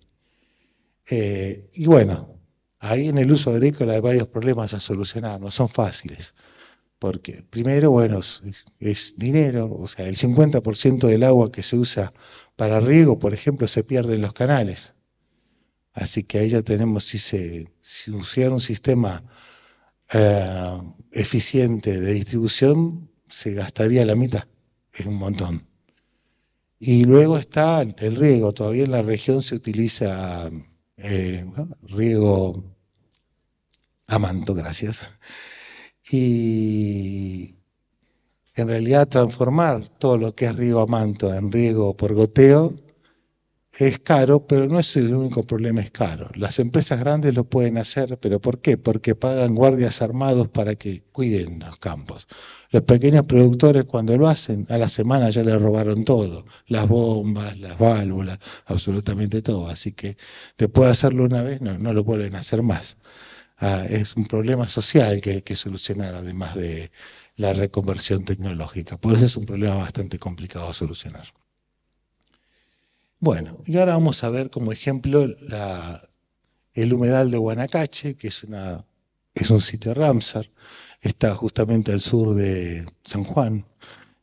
y bueno, ahí en el uso agrícola hay varios problemas a solucionar, no son fáciles porque primero, bueno, es dinero, o sea, el 50% del agua que se usa para riego, por ejemplo, se pierden los canales. Así que ahí ya tenemos, si se usara un sistema eh, eficiente de distribución, se gastaría la mitad. Es un montón. Y luego está el riego. Todavía en la región se utiliza eh, riego amanto, gracias. Y en realidad transformar todo lo que es riego a manto en riego por goteo es caro, pero no es el único problema, es caro. Las empresas grandes lo pueden hacer, pero ¿por qué? Porque pagan guardias armados para que cuiden los campos. Los pequeños productores cuando lo hacen, a la semana ya le robaron todo, las bombas, las válvulas, absolutamente todo. Así que después de hacerlo una vez, no, lo vuelven a hacer más. Ah, es un problema social que hay que solucionar, además de la reconversión tecnológica. Por eso es un problema bastante complicado de solucionar. Bueno, y ahora vamos a ver como ejemplo el humedal de Guanacache, que es, una, es un sitio Ramsar, está justamente al sur de San Juan,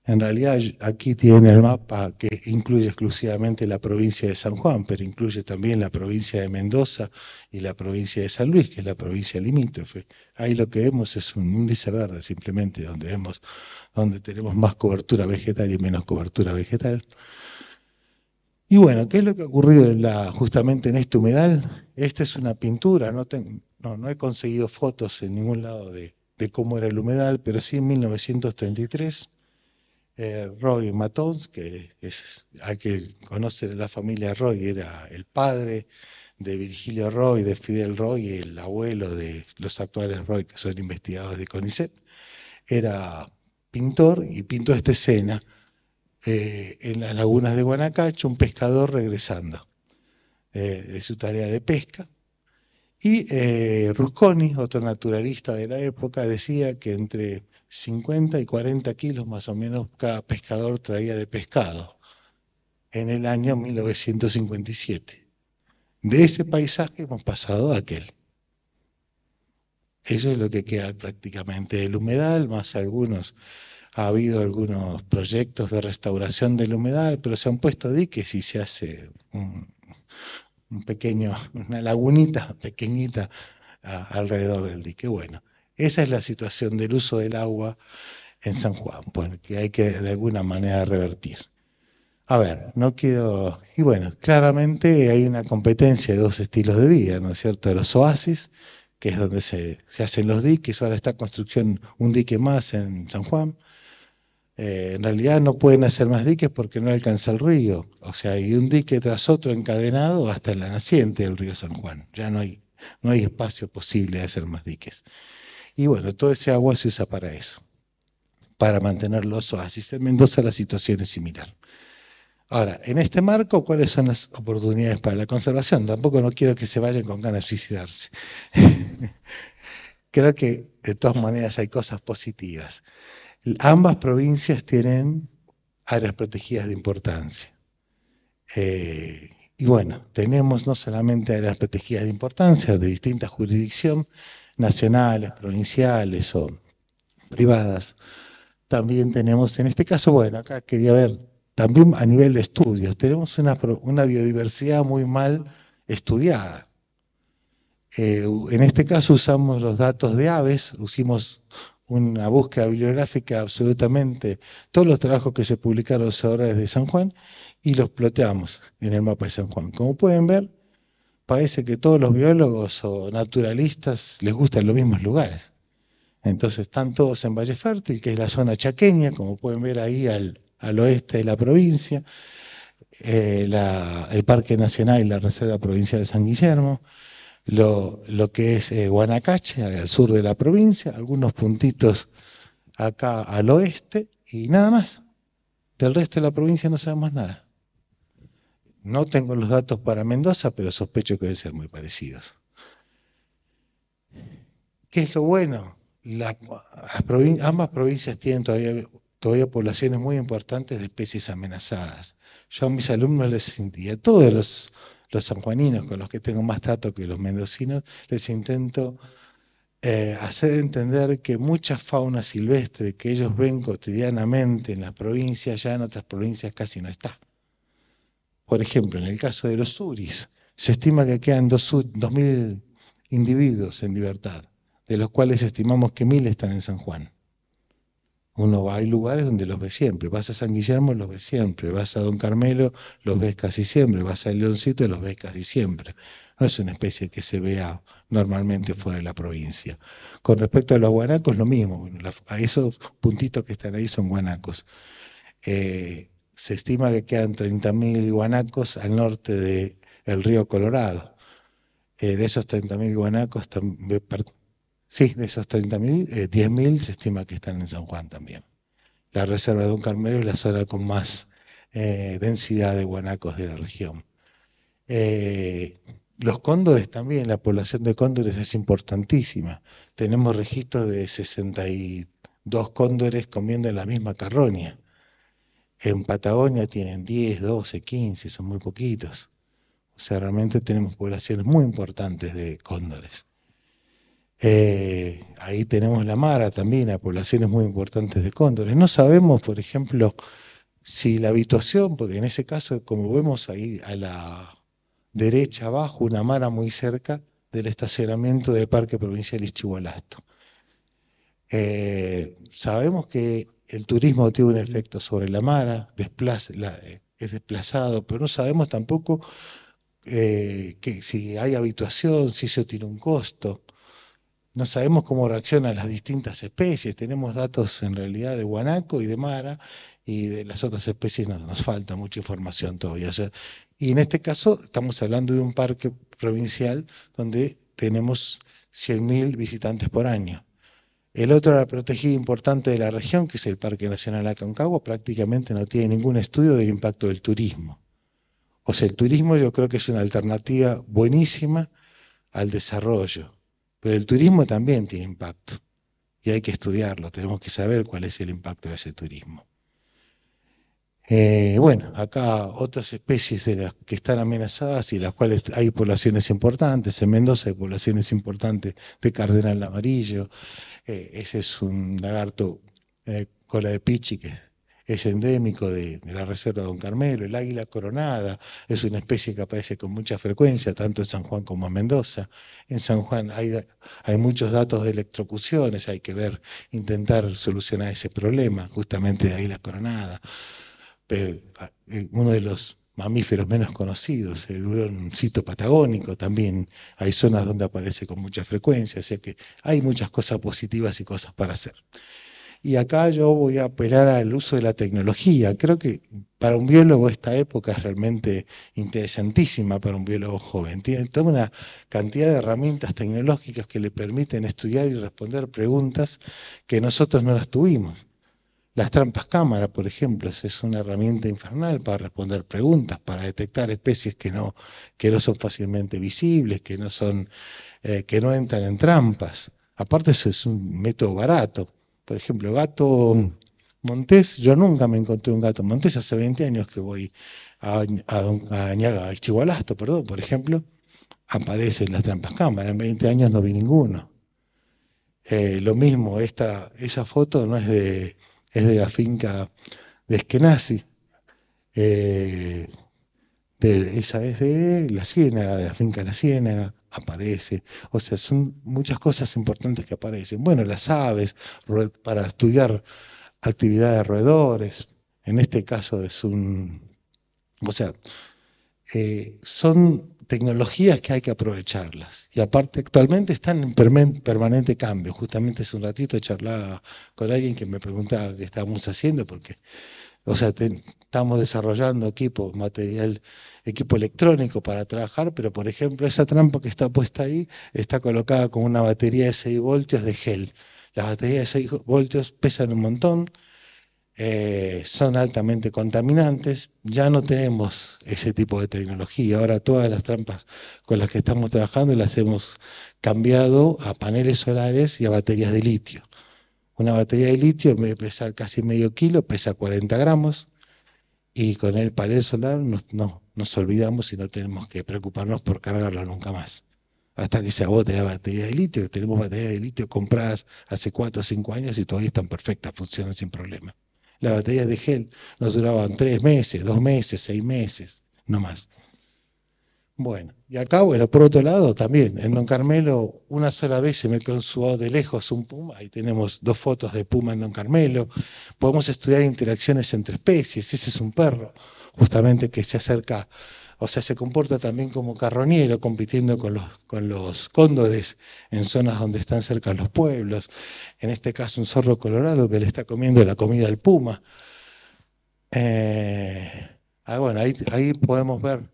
en realidad aquí tiene el mapa que incluye exclusivamente la provincia de San Juan, pero incluye también la provincia de Mendoza y la provincia de San Luis, que es la provincia limítrofe. Ahí lo que vemos es un índice verde simplemente, donde vemos donde tenemos más cobertura vegetal y menos cobertura vegetal. Y bueno, ¿qué es lo que ha ocurrido en la, justamente en este humedal? Esta es una pintura, no, no, he conseguido fotos en ningún lado de, de cómo era el humedal, pero sí en 1933 eh, Roy Matons, que es, hay que conocer la familia Roy, era el padre de Virgilio Roy, de Fidel Roy, el abuelo de los actuales Roy, que son investigadores de CONICET, era pintor y pintó esta escena eh, en las lagunas de Guanacacho, un pescador regresando eh, de su tarea de pesca y eh, Rusconi, otro naturalista de la época, decía que entre 50 y 40 kilos más o menos cada pescador traía de pescado en el año 1957. De ese paisaje hemos pasado a aquel. Eso es lo que queda prácticamente del humedal, más algunos, ha habido algunos proyectos de restauración del humedal, pero se han puesto diques y se hace un, un pequeño, una lagunita pequeñita alrededor del dique. Bueno, esa es la situación del uso del agua en San Juan, pues, que hay que de alguna manera revertir. A ver, no quiero... Y bueno, claramente hay una competencia de dos estilos de vida, ¿no es cierto? De los oasis, que es donde se, se hacen los diques, ahora está construcción un dique más en San Juan, eh, en realidad no pueden hacer más diques porque no alcanza el río. O sea, hay un dique tras otro encadenado hasta la naciente del río San Juan. Ya no hay, no hay espacio posible de hacer más diques. Y bueno, todo ese agua se usa para eso, para mantener los oasis. En Mendoza la situación es similar. Ahora, en este marco, ¿cuáles son las oportunidades para la conservación? Tampoco no quiero que se vayan con ganas de suicidarse. (laughs) Creo que de todas maneras hay cosas positivas ambas provincias tienen áreas protegidas de importancia. Eh, y bueno, tenemos no solamente áreas protegidas de importancia de distintas jurisdicciones, nacionales, provinciales o privadas, también tenemos, en este caso, bueno, acá quería ver, también a nivel de estudios, tenemos una, biodiversidad muy mal estudiada. Eh, en este caso usamos los datos de aves, usamos, una búsqueda bibliográfica absolutamente todos los trabajos que se publicaron sobre desde San Juan y los ploteamos en el mapa de San Juan. Como pueden ver, parece que todos los biólogos o naturalistas les gustan los mismos lugares. Entonces están todos en Valle Fértil, que es la zona chaqueña, como pueden ver ahí al, oeste de la provincia, eh, el Parque Nacional y la Reserva Provincial de San Guillermo, lo, que es eh, Guanacache, al sur de la provincia, algunos puntitos acá al oeste y nada más. Del resto de la provincia no sabemos nada. No tengo los datos para Mendoza, pero sospecho que deben ser muy parecidos. ¿Qué es lo bueno? ambas provincias tienen todavía, todavía poblaciones muy importantes de especies amenazadas. Yo a mis alumnos les sentía todos los los sanjuaninos, con los que tengo más trato que los mendocinos, les intento eh, hacer entender que mucha fauna silvestre que ellos ven cotidianamente en las provincias, ya en otras provincias casi no está. Por ejemplo, en el caso de los suris, se estima que quedan 2.000 individuos en libertad, de los cuales estimamos que 1.000 están en San Juan. Uno va, hay lugares donde los ve siempre. Vas a San Guillermo, los ves siempre. Vas a Don Carmelo, los ves casi siempre. Vas a Leoncito, los ves casi siempre. No es una especie que se vea normalmente fuera de la provincia. Con respecto a los guanacos, lo mismo. a esos puntitos que están ahí son guanacos. Eh, se estima que quedan 30.000 guanacos al norte del río Colorado. Eh, de esos 30.000 guanacos, Sí, de esos 30.000, 10.000 eh, se estima que están en San Juan también. La reserva de Don Carmelo es la zona con más eh, densidad de guanacos de la región. Eh, los cóndores también, la población de cóndores es importantísima. Tenemos registros de 62 cóndores comiendo en la misma carroña. En Patagonia tienen 10, 12, 15, son muy poquitos. O sea, realmente tenemos poblaciones muy importantes de cóndores. Eh, ahí tenemos la Mara también, a poblaciones muy importantes de cóndores. No sabemos, por ejemplo, si la habituación, porque en ese caso, como vemos ahí a la derecha abajo, una Mara muy cerca del estacionamiento del Parque Provincial Ischigualasto. Eh, sabemos que el turismo tiene un efecto sobre la Mara, eh, es desplazado, pero no sabemos tampoco que si hay habituación, si eso tiene un costo no sabemos cómo reaccionan las distintas especies. Tenemos datos en realidad de guanaco y de mara, y de las otras especies no, nos falta mucha información todavía. y en este caso estamos hablando de un parque provincial donde tenemos 100.000 visitantes por año. El otro la protegida importante de la región, que es el Parque Nacional Aconcagua, prácticamente no tiene ningún estudio del impacto del turismo. O sea, el turismo yo creo que es una alternativa buenísima al desarrollo pero el turismo también tiene impacto y hay que estudiarlo, tenemos que saber cuál es el impacto de ese turismo. Eh, bueno, acá otras especies que están amenazadas y las cuales hay poblaciones importantes, en Mendoza hay poblaciones importantes de cardenal amarillo, eh, ese es un lagarto eh, cola de pichi que es endémico de, la Reserva de Don Carmelo, el águila coronada, es una especie que aparece con mucha frecuencia, tanto en San Juan como en Mendoza. En San Juan hay, muchos datos de electrocuciones, hay que ver, intentar solucionar ese problema, justamente de águila coronada. Eh, uno de los mamíferos menos conocidos, el huroncito patagónico también, hay zonas donde aparece con mucha frecuencia, o que hay muchas cosas positivas y cosas para hacer. Y acá yo voy a apelar al uso de la tecnología. Creo que para un biólogo esta época es realmente interesantísima para un biólogo joven. Tiene toda una cantidad de herramientas tecnológicas que le permiten estudiar y responder preguntas que nosotros no las tuvimos. Las trampas cámara, por ejemplo, es una herramienta infernal para responder preguntas, para detectar especies que no, que no son fácilmente visibles, que no, son, eh, que no entran en trampas. Aparte, eso es un método barato. Por ejemplo, gato montés, yo nunca me encontré un gato montés, hace 20 años que voy a, a, Chihualasto, perdón, por ejemplo, aparece en las trampas cámaras, en 20 años no vi ninguno. Eh, lo mismo, esta, esa foto no es de, es de la finca de Eskenazi. Eh, esa es de la Ciénaga, de la finca de La Ciénaga, aparece. O sea, son muchas cosas importantes que aparecen. Bueno, las aves, para estudiar actividades de roedores, en este caso es un... O sea, eh, son tecnologías que hay que aprovecharlas. Y aparte, actualmente están en permanente cambio. Justamente hace un ratito charlaba con alguien que me preguntaba qué estábamos haciendo, porque o sea, estamos desarrollando equipo, material, equipo electrónico para trabajar, pero por ejemplo, esa trampa que está puesta ahí está colocada con una batería de 6 voltios de gel. Las baterías de 6 voltios pesan un montón, eh, son altamente contaminantes, ya no tenemos ese tipo de tecnología. Ahora todas las trampas con las que estamos trabajando las hemos cambiado a paneles solares y a baterías de litio. Una batería de litio, en vez de pesar casi medio kilo, pesa 40 gramos. Y con el panel solar nos, no, nos olvidamos y no tenemos que preocuparnos por cargarla nunca más. Hasta que se agote la batería de litio, que tenemos baterías de litio compradas hace 4 o 5 años y todavía están perfectas, funcionan sin problema. Las baterías de gel nos duraban 3 meses, 2 meses, 6 meses, no más. Bueno, y acá, bueno, por otro lado, también, en Don Carmelo, una sola vez se me consumó de lejos un puma, ahí tenemos dos fotos de puma en Don Carmelo, podemos estudiar interacciones entre especies, ese es un perro, justamente que se acerca, o sea, se comporta también como carroñero, compitiendo con los, con los cóndores en zonas donde están cerca los pueblos, en este caso un zorro colorado que le está comiendo la comida al puma. Eh, ah, bueno, ahí, ahí podemos ver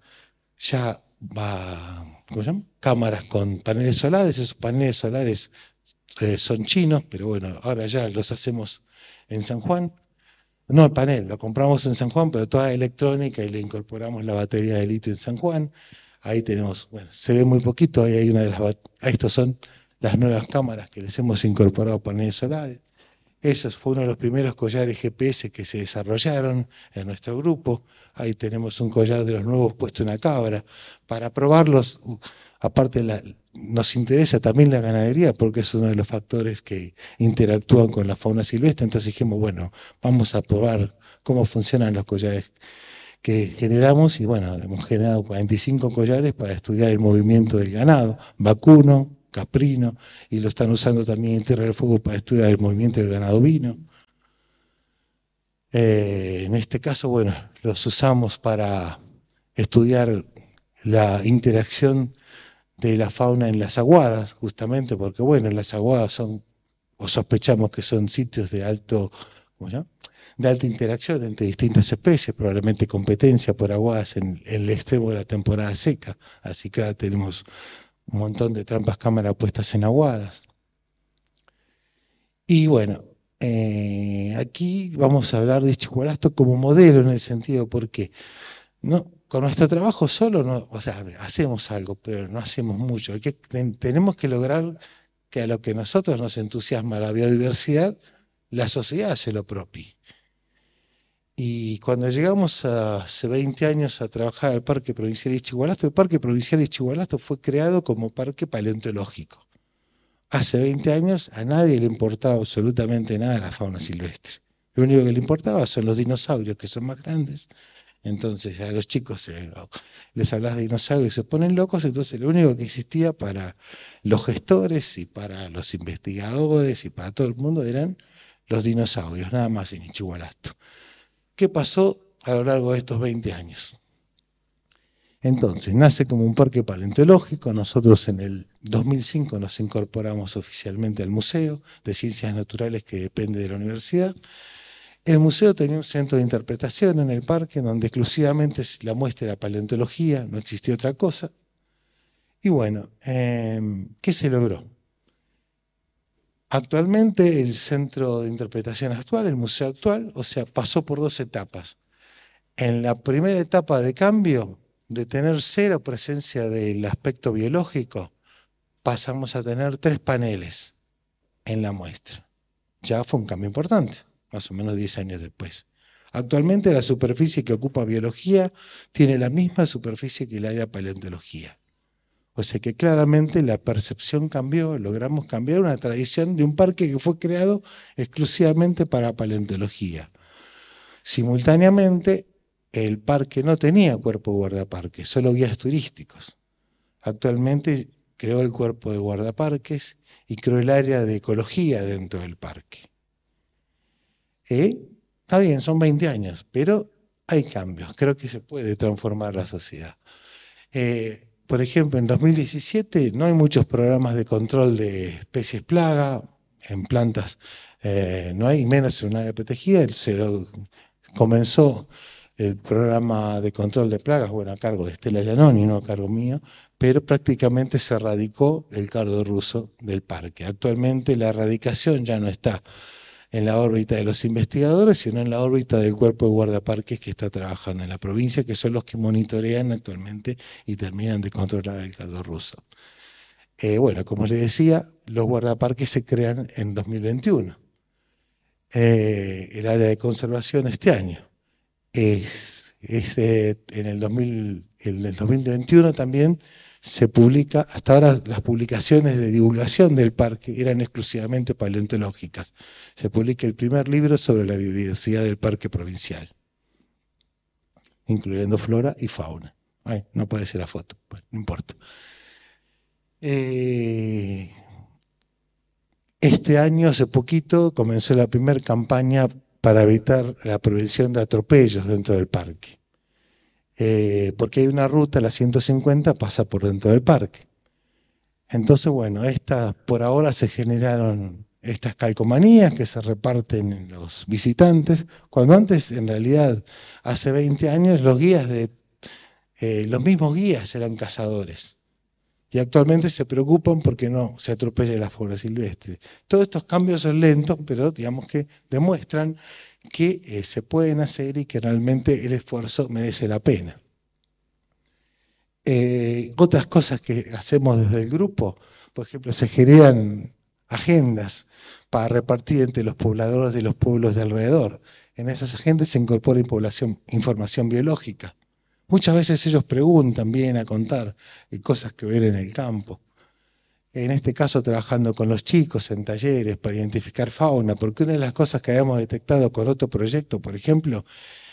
ya va, ¿cómo se cámaras con paneles solares, esos paneles solares eh, son chinos, pero bueno, ahora ya los hacemos en San Juan. No el panel, lo compramos en San Juan, pero toda electrónica y le incorporamos la batería de litio en San Juan. Ahí tenemos, bueno, se ve muy poquito, ahí hay una de las, estos son las nuevas cámaras que les hemos incorporado paneles solares. Eso fue uno de los primeros collares GPS que se desarrollaron en nuestro grupo. Ahí tenemos un collar de los nuevos puesto la cabra. Para probarlos, aparte nos interesa también la ganadería porque es uno de los factores que interactúan con la fauna silvestre. Entonces dijimos, bueno, vamos a probar cómo funcionan los collares que generamos y bueno, hemos generado 45 collares para estudiar el movimiento del ganado vacuno, caprino y lo están usando también en Tierra del Fuego para estudiar el movimiento del ganado vino. Eh, en este caso, bueno, los usamos para estudiar la interacción de la fauna en las aguadas, justamente porque, bueno, las aguadas son, o sospechamos que son sitios de alto, ¿cómo se llama? de alta interacción entre distintas especies, probablemente competencia por aguadas en, en, el extremo de la temporada seca. Así que tenemos un montón de trampas cámara puestas en aguadas. Y bueno, eh, aquí vamos a hablar de Chihuahua este como modelo en el sentido porque no, con nuestro trabajo solo, no, o sea, hacemos algo, pero no hacemos mucho. tenemos que lograr que a lo que nosotros nos entusiasma la biodiversidad, la sociedad se lo propie. Y cuando llegamos hace 20 años a trabajar al Parque Provincial de Chihuahua, el Parque Provincial de Chihuahua fue creado como parque paleontológico. Hace 20 años a nadie le importaba absolutamente nada la fauna silvestre. Lo único que le importaba son los dinosaurios, que son más grandes. Entonces a los chicos eh, les hablas de dinosaurios, y se ponen locos, entonces lo único que existía para los gestores y para los investigadores y para todo el mundo eran los dinosaurios, nada más en Chihuahua qué pasó a lo largo de estos 20 años. Entonces, nace como un parque paleontológico, nosotros en el 2005 nos incorporamos oficialmente al Museo de Ciencias Naturales que depende de la universidad. El museo tenía un centro de interpretación en el parque donde exclusivamente la muestra era paleontología, no existía otra cosa. Y bueno, eh, ¿qué se logró? Actualmente el Centro de Interpretación Actual, el Museo Actual, o sea, pasó por dos etapas. En la primera etapa de cambio, de tener cero presencia del aspecto biológico, pasamos a tener tres paneles en la muestra. Ya fue un cambio importante, más o menos 10 años después. Actualmente la superficie que ocupa biología tiene la misma superficie que el área paleontología. O sea que claramente la percepción cambió, logramos cambiar una tradición de un parque que fue creado exclusivamente para paleontología. Simultáneamente, el parque no tenía cuerpo de guardaparques, solo guías turísticos. Actualmente creó el cuerpo de guardaparques y creó el área de ecología dentro del parque. Está bien, son 20 años, pero hay cambios. Creo que se puede transformar la sociedad. Eh, por ejemplo, en 2017 no hay muchos programas de control de especies plaga en plantas, eh, no hay menos en un área protegida. Se comenzó el programa de control de plagas, bueno, a cargo de Estela y no a cargo mío, pero prácticamente se erradicó el cardo ruso del parque. Actualmente la erradicación ya no está en la órbita de los investigadores, sino en la órbita del cuerpo de guardaparques que está trabajando en la provincia, que son los que monitorean actualmente y terminan de controlar el caldo ruso. Eh, bueno, como les decía, los guardaparques se crean en 2021. Eh, el área de conservación este año. Es, en, el 2000, en el 2021 también se publica, hasta ahora las publicaciones de divulgación del parque eran exclusivamente paleontológicas. Se publica el primer libro sobre la biodiversidad del parque provincial, incluyendo flora y fauna. no puede ser la foto, pues, no importa. Eh, este año, hace poquito, comenzó la primera campaña para evitar la prevención de atropellos dentro del parque. Eh, porque hay una ruta, la 150, pasa por dentro del parque. Entonces, bueno, estas por ahora se generaron estas calcomanías que se reparten en los visitantes, cuando antes, en realidad, hace 20 años, los guías de eh, los mismos guías eran cazadores. Y actualmente se preocupan porque no se atropelle la flora silvestre. Todos estos cambios son lentos, pero digamos que demuestran que eh, se pueden hacer y que realmente el esfuerzo merece la pena. Eh, otras cosas que hacemos desde el grupo, por ejemplo, se generan agendas para repartir entre los pobladores de los pueblos de alrededor. En esas agendas se incorpora información biológica. Muchas veces ellos preguntan, bien a contar eh, cosas que ver en el campo en este caso trabajando con los chicos en talleres para identificar fauna, porque una de las cosas que habíamos detectado con otro proyecto, por ejemplo,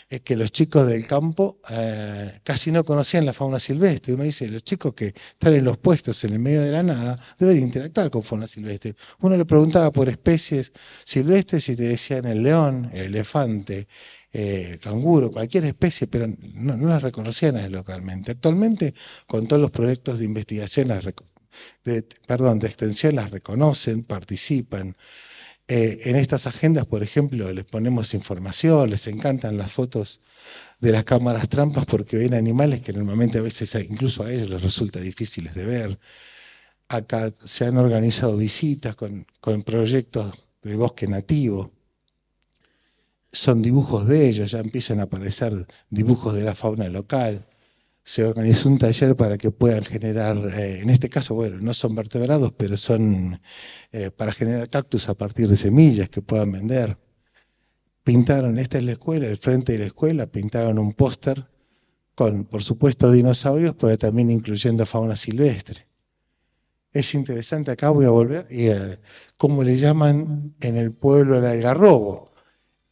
es que los chicos del campo eh, casi no conocían la fauna silvestre. Uno dice, los chicos que están en los puestos en el medio de la nada deben interactuar con fauna silvestre. Uno le preguntaba por especies silvestres y te decían el león, el elefante, el eh, canguro, cualquier especie, pero no, las reconocían localmente. Actualmente, con todos los proyectos de investigación, las de, perdón, de extensión las reconocen, participan. Eh, en estas agendas, por ejemplo, les ponemos información, les encantan las fotos de las cámaras trampas porque ven animales que normalmente a veces incluso a ellos les resulta difíciles de ver. Acá se han organizado visitas con proyectos de bosque nativo. Son dibujos de ellos, ya empiezan a aparecer dibujos de la fauna local se organizó un taller para que puedan generar, eh, en este caso, bueno, no son vertebrados, pero son eh, para generar cactus a partir de semillas que puedan vender. Pintaron, esta es la escuela, el frente de la escuela, pintaron un póster con, por supuesto, dinosaurios, pero también incluyendo fauna silvestre. Es interesante, acá voy a volver, y, eh, ¿cómo le llaman en el pueblo el algarrobo?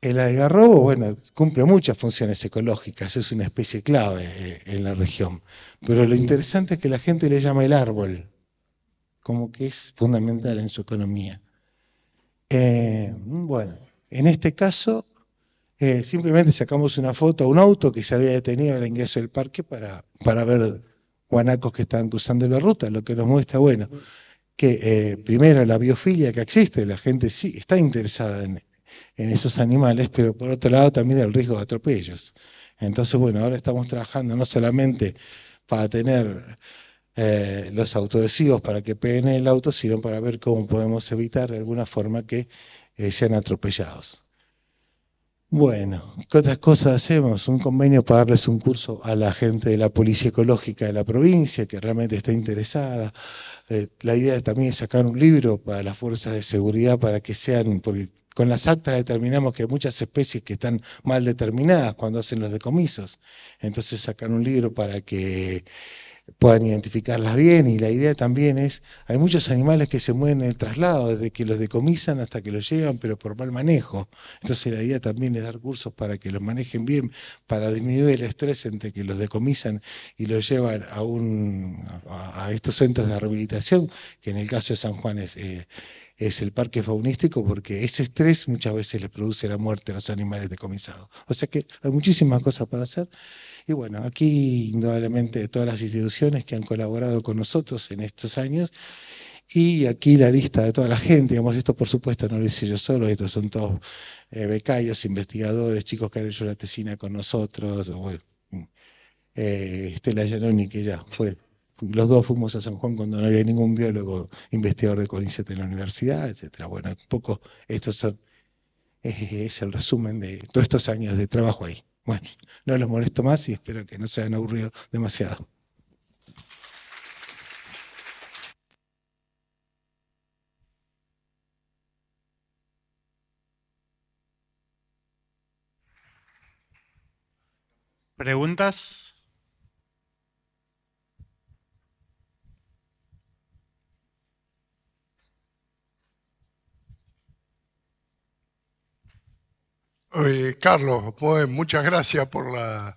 El algarrobo, bueno, cumple muchas funciones ecológicas, es una especie clave eh, en la región, pero lo interesante es que la gente le llama el árbol, como que es fundamental en su economía. Eh, bueno, en este caso, eh, simplemente sacamos una foto a un auto que se había detenido al ingreso del parque para, para ver guanacos que estaban cruzando la ruta, lo que nos muestra, bueno, que primero la biofilia que existe, la gente sí está interesada en, en esos animales, pero por otro lado también el riesgo de atropellos. Entonces, bueno, ahora estamos trabajando no solamente para tener eh, los autodesivos para que peguen en el auto, sino para ver cómo podemos evitar de alguna forma que eh, sean atropellados. Bueno, ¿qué otras cosas hacemos? Un convenio para darles un curso a la gente de la Policía Ecológica de la provincia que realmente está interesada. Eh, la idea también es sacar un libro para las fuerzas de seguridad para que sean, con las actas determinamos que hay muchas especies que están mal determinadas cuando hacen los decomisos. Entonces sacan un libro para que puedan identificarlas bien y la idea también es, hay muchos animales que se mueven en el traslado, desde que los decomisan hasta que los llevan, pero por mal manejo. Entonces la idea también es dar cursos para que los manejen bien, para disminuir el estrés entre que los decomisan y los llevan a, un, estos centros de rehabilitación, que en el caso de San Juan es... Eh, es el parque faunístico porque ese estrés muchas veces le produce la muerte a los animales decomisados. O sea que hay muchísimas cosas para hacer. Y bueno, aquí indudablemente todas las instituciones que han colaborado con nosotros en estos años y aquí la lista de toda la gente, digamos, esto por supuesto no lo hice yo solo, estos son todos becayos, eh, becarios, investigadores, chicos que han hecho la tesina con nosotros, bueno, eh, Estela Yanoni, que ya fue los dos fuimos a San Juan cuando no había ningún biólogo investigador de CONICET en la universidad, etcétera. Bueno, un poco esto es el resumen de todos estos años de trabajo ahí. Bueno, no los molesto más y espero que no se hayan aburrido demasiado. ¿Preguntas? Carlos, pues, muchas gracias por la,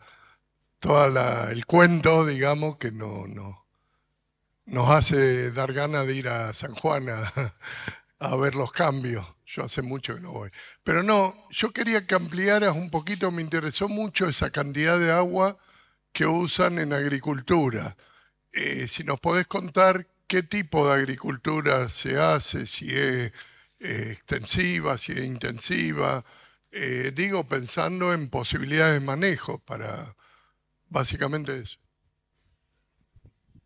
todo la, el cuento, digamos, que no, nos hace dar ganas de ir a San Juan (laughs) a, ver los cambios. Yo hace mucho que no voy. Pero no, yo quería que ampliaras un poquito, me interesó mucho esa cantidad de agua que usan en agricultura. Eh, si nos podés contar qué tipo de agricultura se hace, si es eh, extensiva, si es intensiva, eh, digo, pensando en posibilidades de manejo para básicamente eso.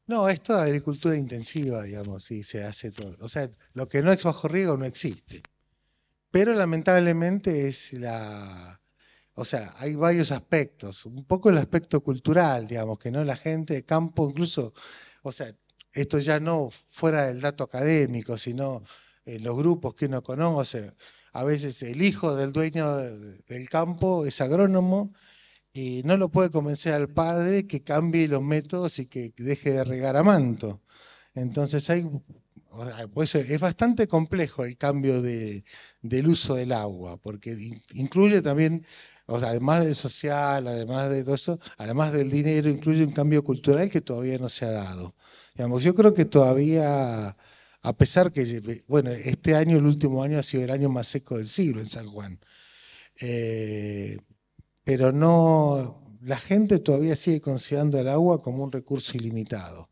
No, esto toda agricultura intensiva, digamos, si se hace todo. O sea, lo que no es bajo riego no existe. Pero lamentablemente es la... O sea, hay varios aspectos. Un poco el aspecto cultural, digamos, que no la gente de campo, incluso, o sea, esto ya no fuera del dato académico, sino en eh, los grupos que uno conoce a veces el hijo del dueño del campo es agrónomo y no lo puede convencer al padre que cambie los métodos y que deje de regar a manto. Entonces hay, es bastante complejo el cambio del uso del agua, porque incluye también, además del social, además de todo además del dinero, incluye un cambio cultural que todavía no se ha dado. yo creo que todavía a pesar que, eh, bueno, este año, el último año, ha sido el año más seco del siglo en San Juan. Eh, pero no, la gente todavía sigue considerando el agua como un recurso ilimitado.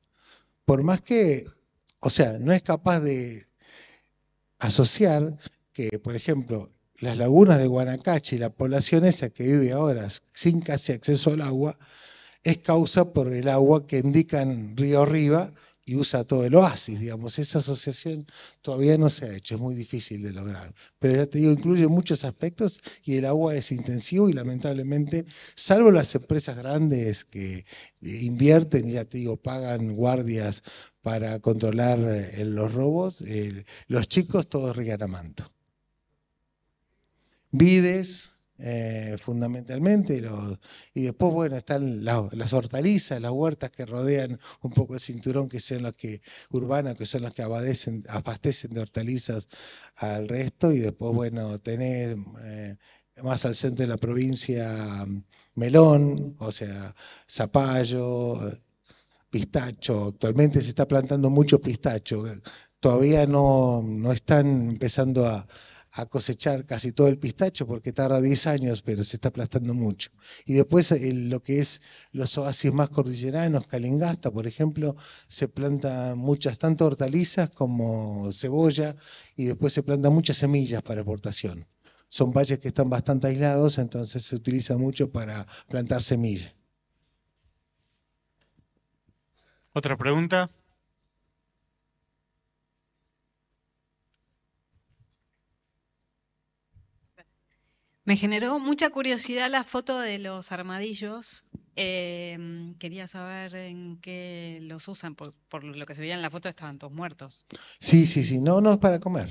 Por más que, o sea, no es capaz de asociar que, por ejemplo, las lagunas de Guanacache y la población esa que vive ahora sin casi acceso al agua, es causa por el agua que indican río arriba y usa todo el oasis, digamos. Esa asociación todavía no se ha hecho, es muy difícil de lograr. Pero ya te digo, incluye muchos aspectos y el agua es intensivo y lamentablemente, salvo las empresas grandes que eh, invierten y ya te digo, pagan guardias para controlar eh, los robos, eh, los chicos todos rían a manto. Vides, eh, fundamentalmente. y después, bueno, están las, hortalizas, las huertas que rodean un poco el cinturón, que son las que urbanas, que son las que abastecen, abastecen de hortalizas al resto. Y después, bueno, tener eh, más al centro de la provincia mm, melón, o sea, zapallo, eh, pistacho. Actualmente se está plantando mucho pistacho. Todavía no, no están empezando a a cosechar casi todo el pistacho porque tarda 10 años, pero se está aplastando mucho. Y después eh, lo que es los oasis más cordilleranos, calengasta por ejemplo, se plantan muchas, tanto hortalizas como cebolla, y después se plantan muchas semillas para exportación. Son valles que están bastante aislados, entonces se utiliza mucho para plantar semillas. ¿Otra pregunta? Me generó mucha curiosidad la foto de los armadillos. Em, quería saber en qué los usan. Por, lo que se veía en la foto estaban todos muertos. Sí, sí, sí. No, no es para comer.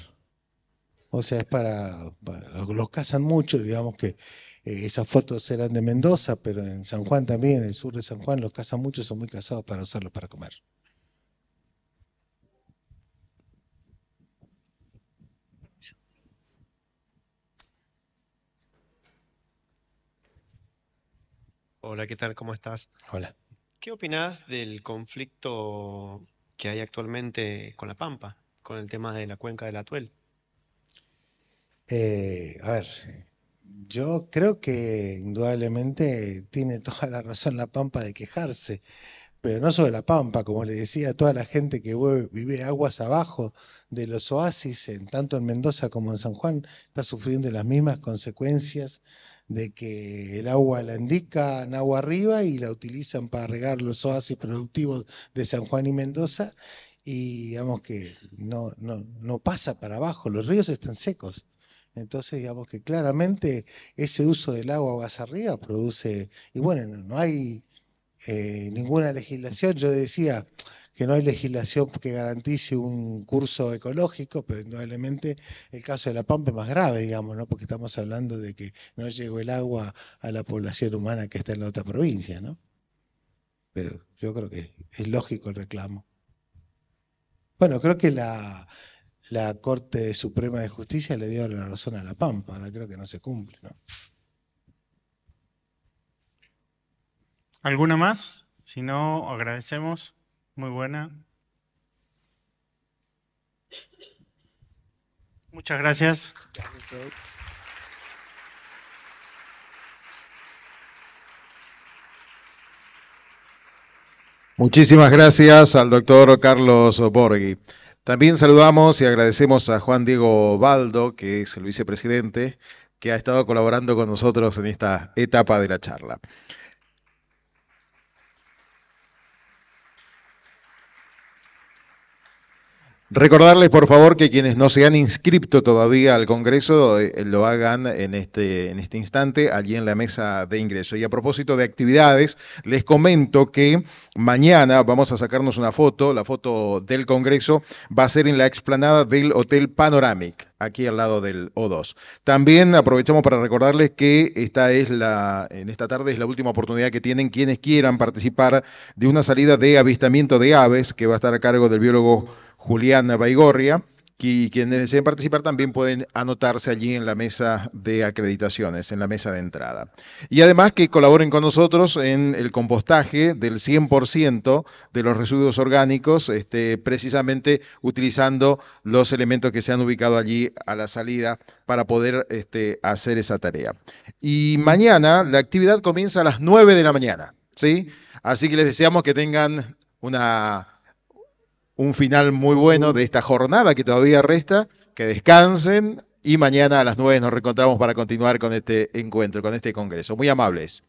O sea, es para... los, cazan mucho, digamos que... Eh, esas fotos eran de Mendoza, pero en San Juan también, en el sur de San Juan, los cazan mucho, son muy cazados para usarlos para comer. Hola, ¿qué tal? ¿Cómo estás? Hola. ¿Qué opinás del conflicto que hay actualmente con la Pampa, con el tema de la cuenca del Atuel? Eh, a ver, yo creo que indudablemente tiene toda la razón la Pampa de quejarse, pero no sobre la Pampa, como le decía toda la gente que vive aguas abajo de los oasis, en, tanto en Mendoza como en San Juan, está sufriendo las mismas consecuencias de que el agua la indican agua arriba y la utilizan para regar los oasis productivos de San Juan y Mendoza y digamos que no, no, pasa para abajo, los ríos están secos. Entonces, digamos que claramente ese uso del agua hacia arriba produce, y bueno, no hay eh, ninguna legislación, yo decía, no hay legislación que garantice un curso ecológico, pero indudablemente el caso de La Pampa es más grave, digamos, porque estamos hablando de que no llegó el agua a la población humana que está en la otra provincia. ¿no? Pero yo creo que es lógico el reclamo. Bueno, creo que la, la Corte Suprema de Justicia le dio la razón a La Pampa, ahora creo que no se cumple. ¿no? ¿Alguna más? Si no, agradecemos. Muy buena. Muchas gracias. Muchísimas gracias al doctor Carlos Borghi. También saludamos y agradecemos a Juan Diego Baldo, que es el vicepresidente, que ha estado colaborando con nosotros en esta etapa de la charla. Recordarles, por favor, que quienes no se han inscrito todavía al Congreso eh, lo hagan en este, en este instante allí en la mesa de ingreso. Y a propósito de actividades, les comento que mañana vamos a sacarnos una foto. La foto del Congreso va a ser en la explanada del Hotel Panoramic, aquí al lado del O2. También aprovechamos para recordarles que esta es la, en esta tarde es la última oportunidad que tienen quienes quieran participar de una salida de avistamiento de aves que va a estar a cargo del biólogo. Juliana Baigorria. Y quienes deseen participar también pueden anotarse allí en la mesa de acreditaciones, en la mesa de entrada. Y además que colaboren con nosotros en el compostaje del 100% de los residuos orgánicos, este, precisamente utilizando los elementos que se han ubicado allí a la salida para poder este, hacer esa tarea. Y mañana la actividad comienza a las 9 de la mañana, ¿sí? Así que les deseamos que tengan una un final muy bueno de esta jornada que todavía resta, que descansen y mañana a las 9 nos reencontramos para continuar con este encuentro, con este congreso. Muy amables.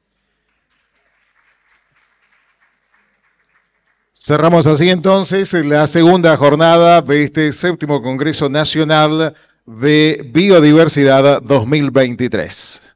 Cerramos así entonces la segunda jornada de este séptimo Congreso Nacional de Biodiversidad 2023.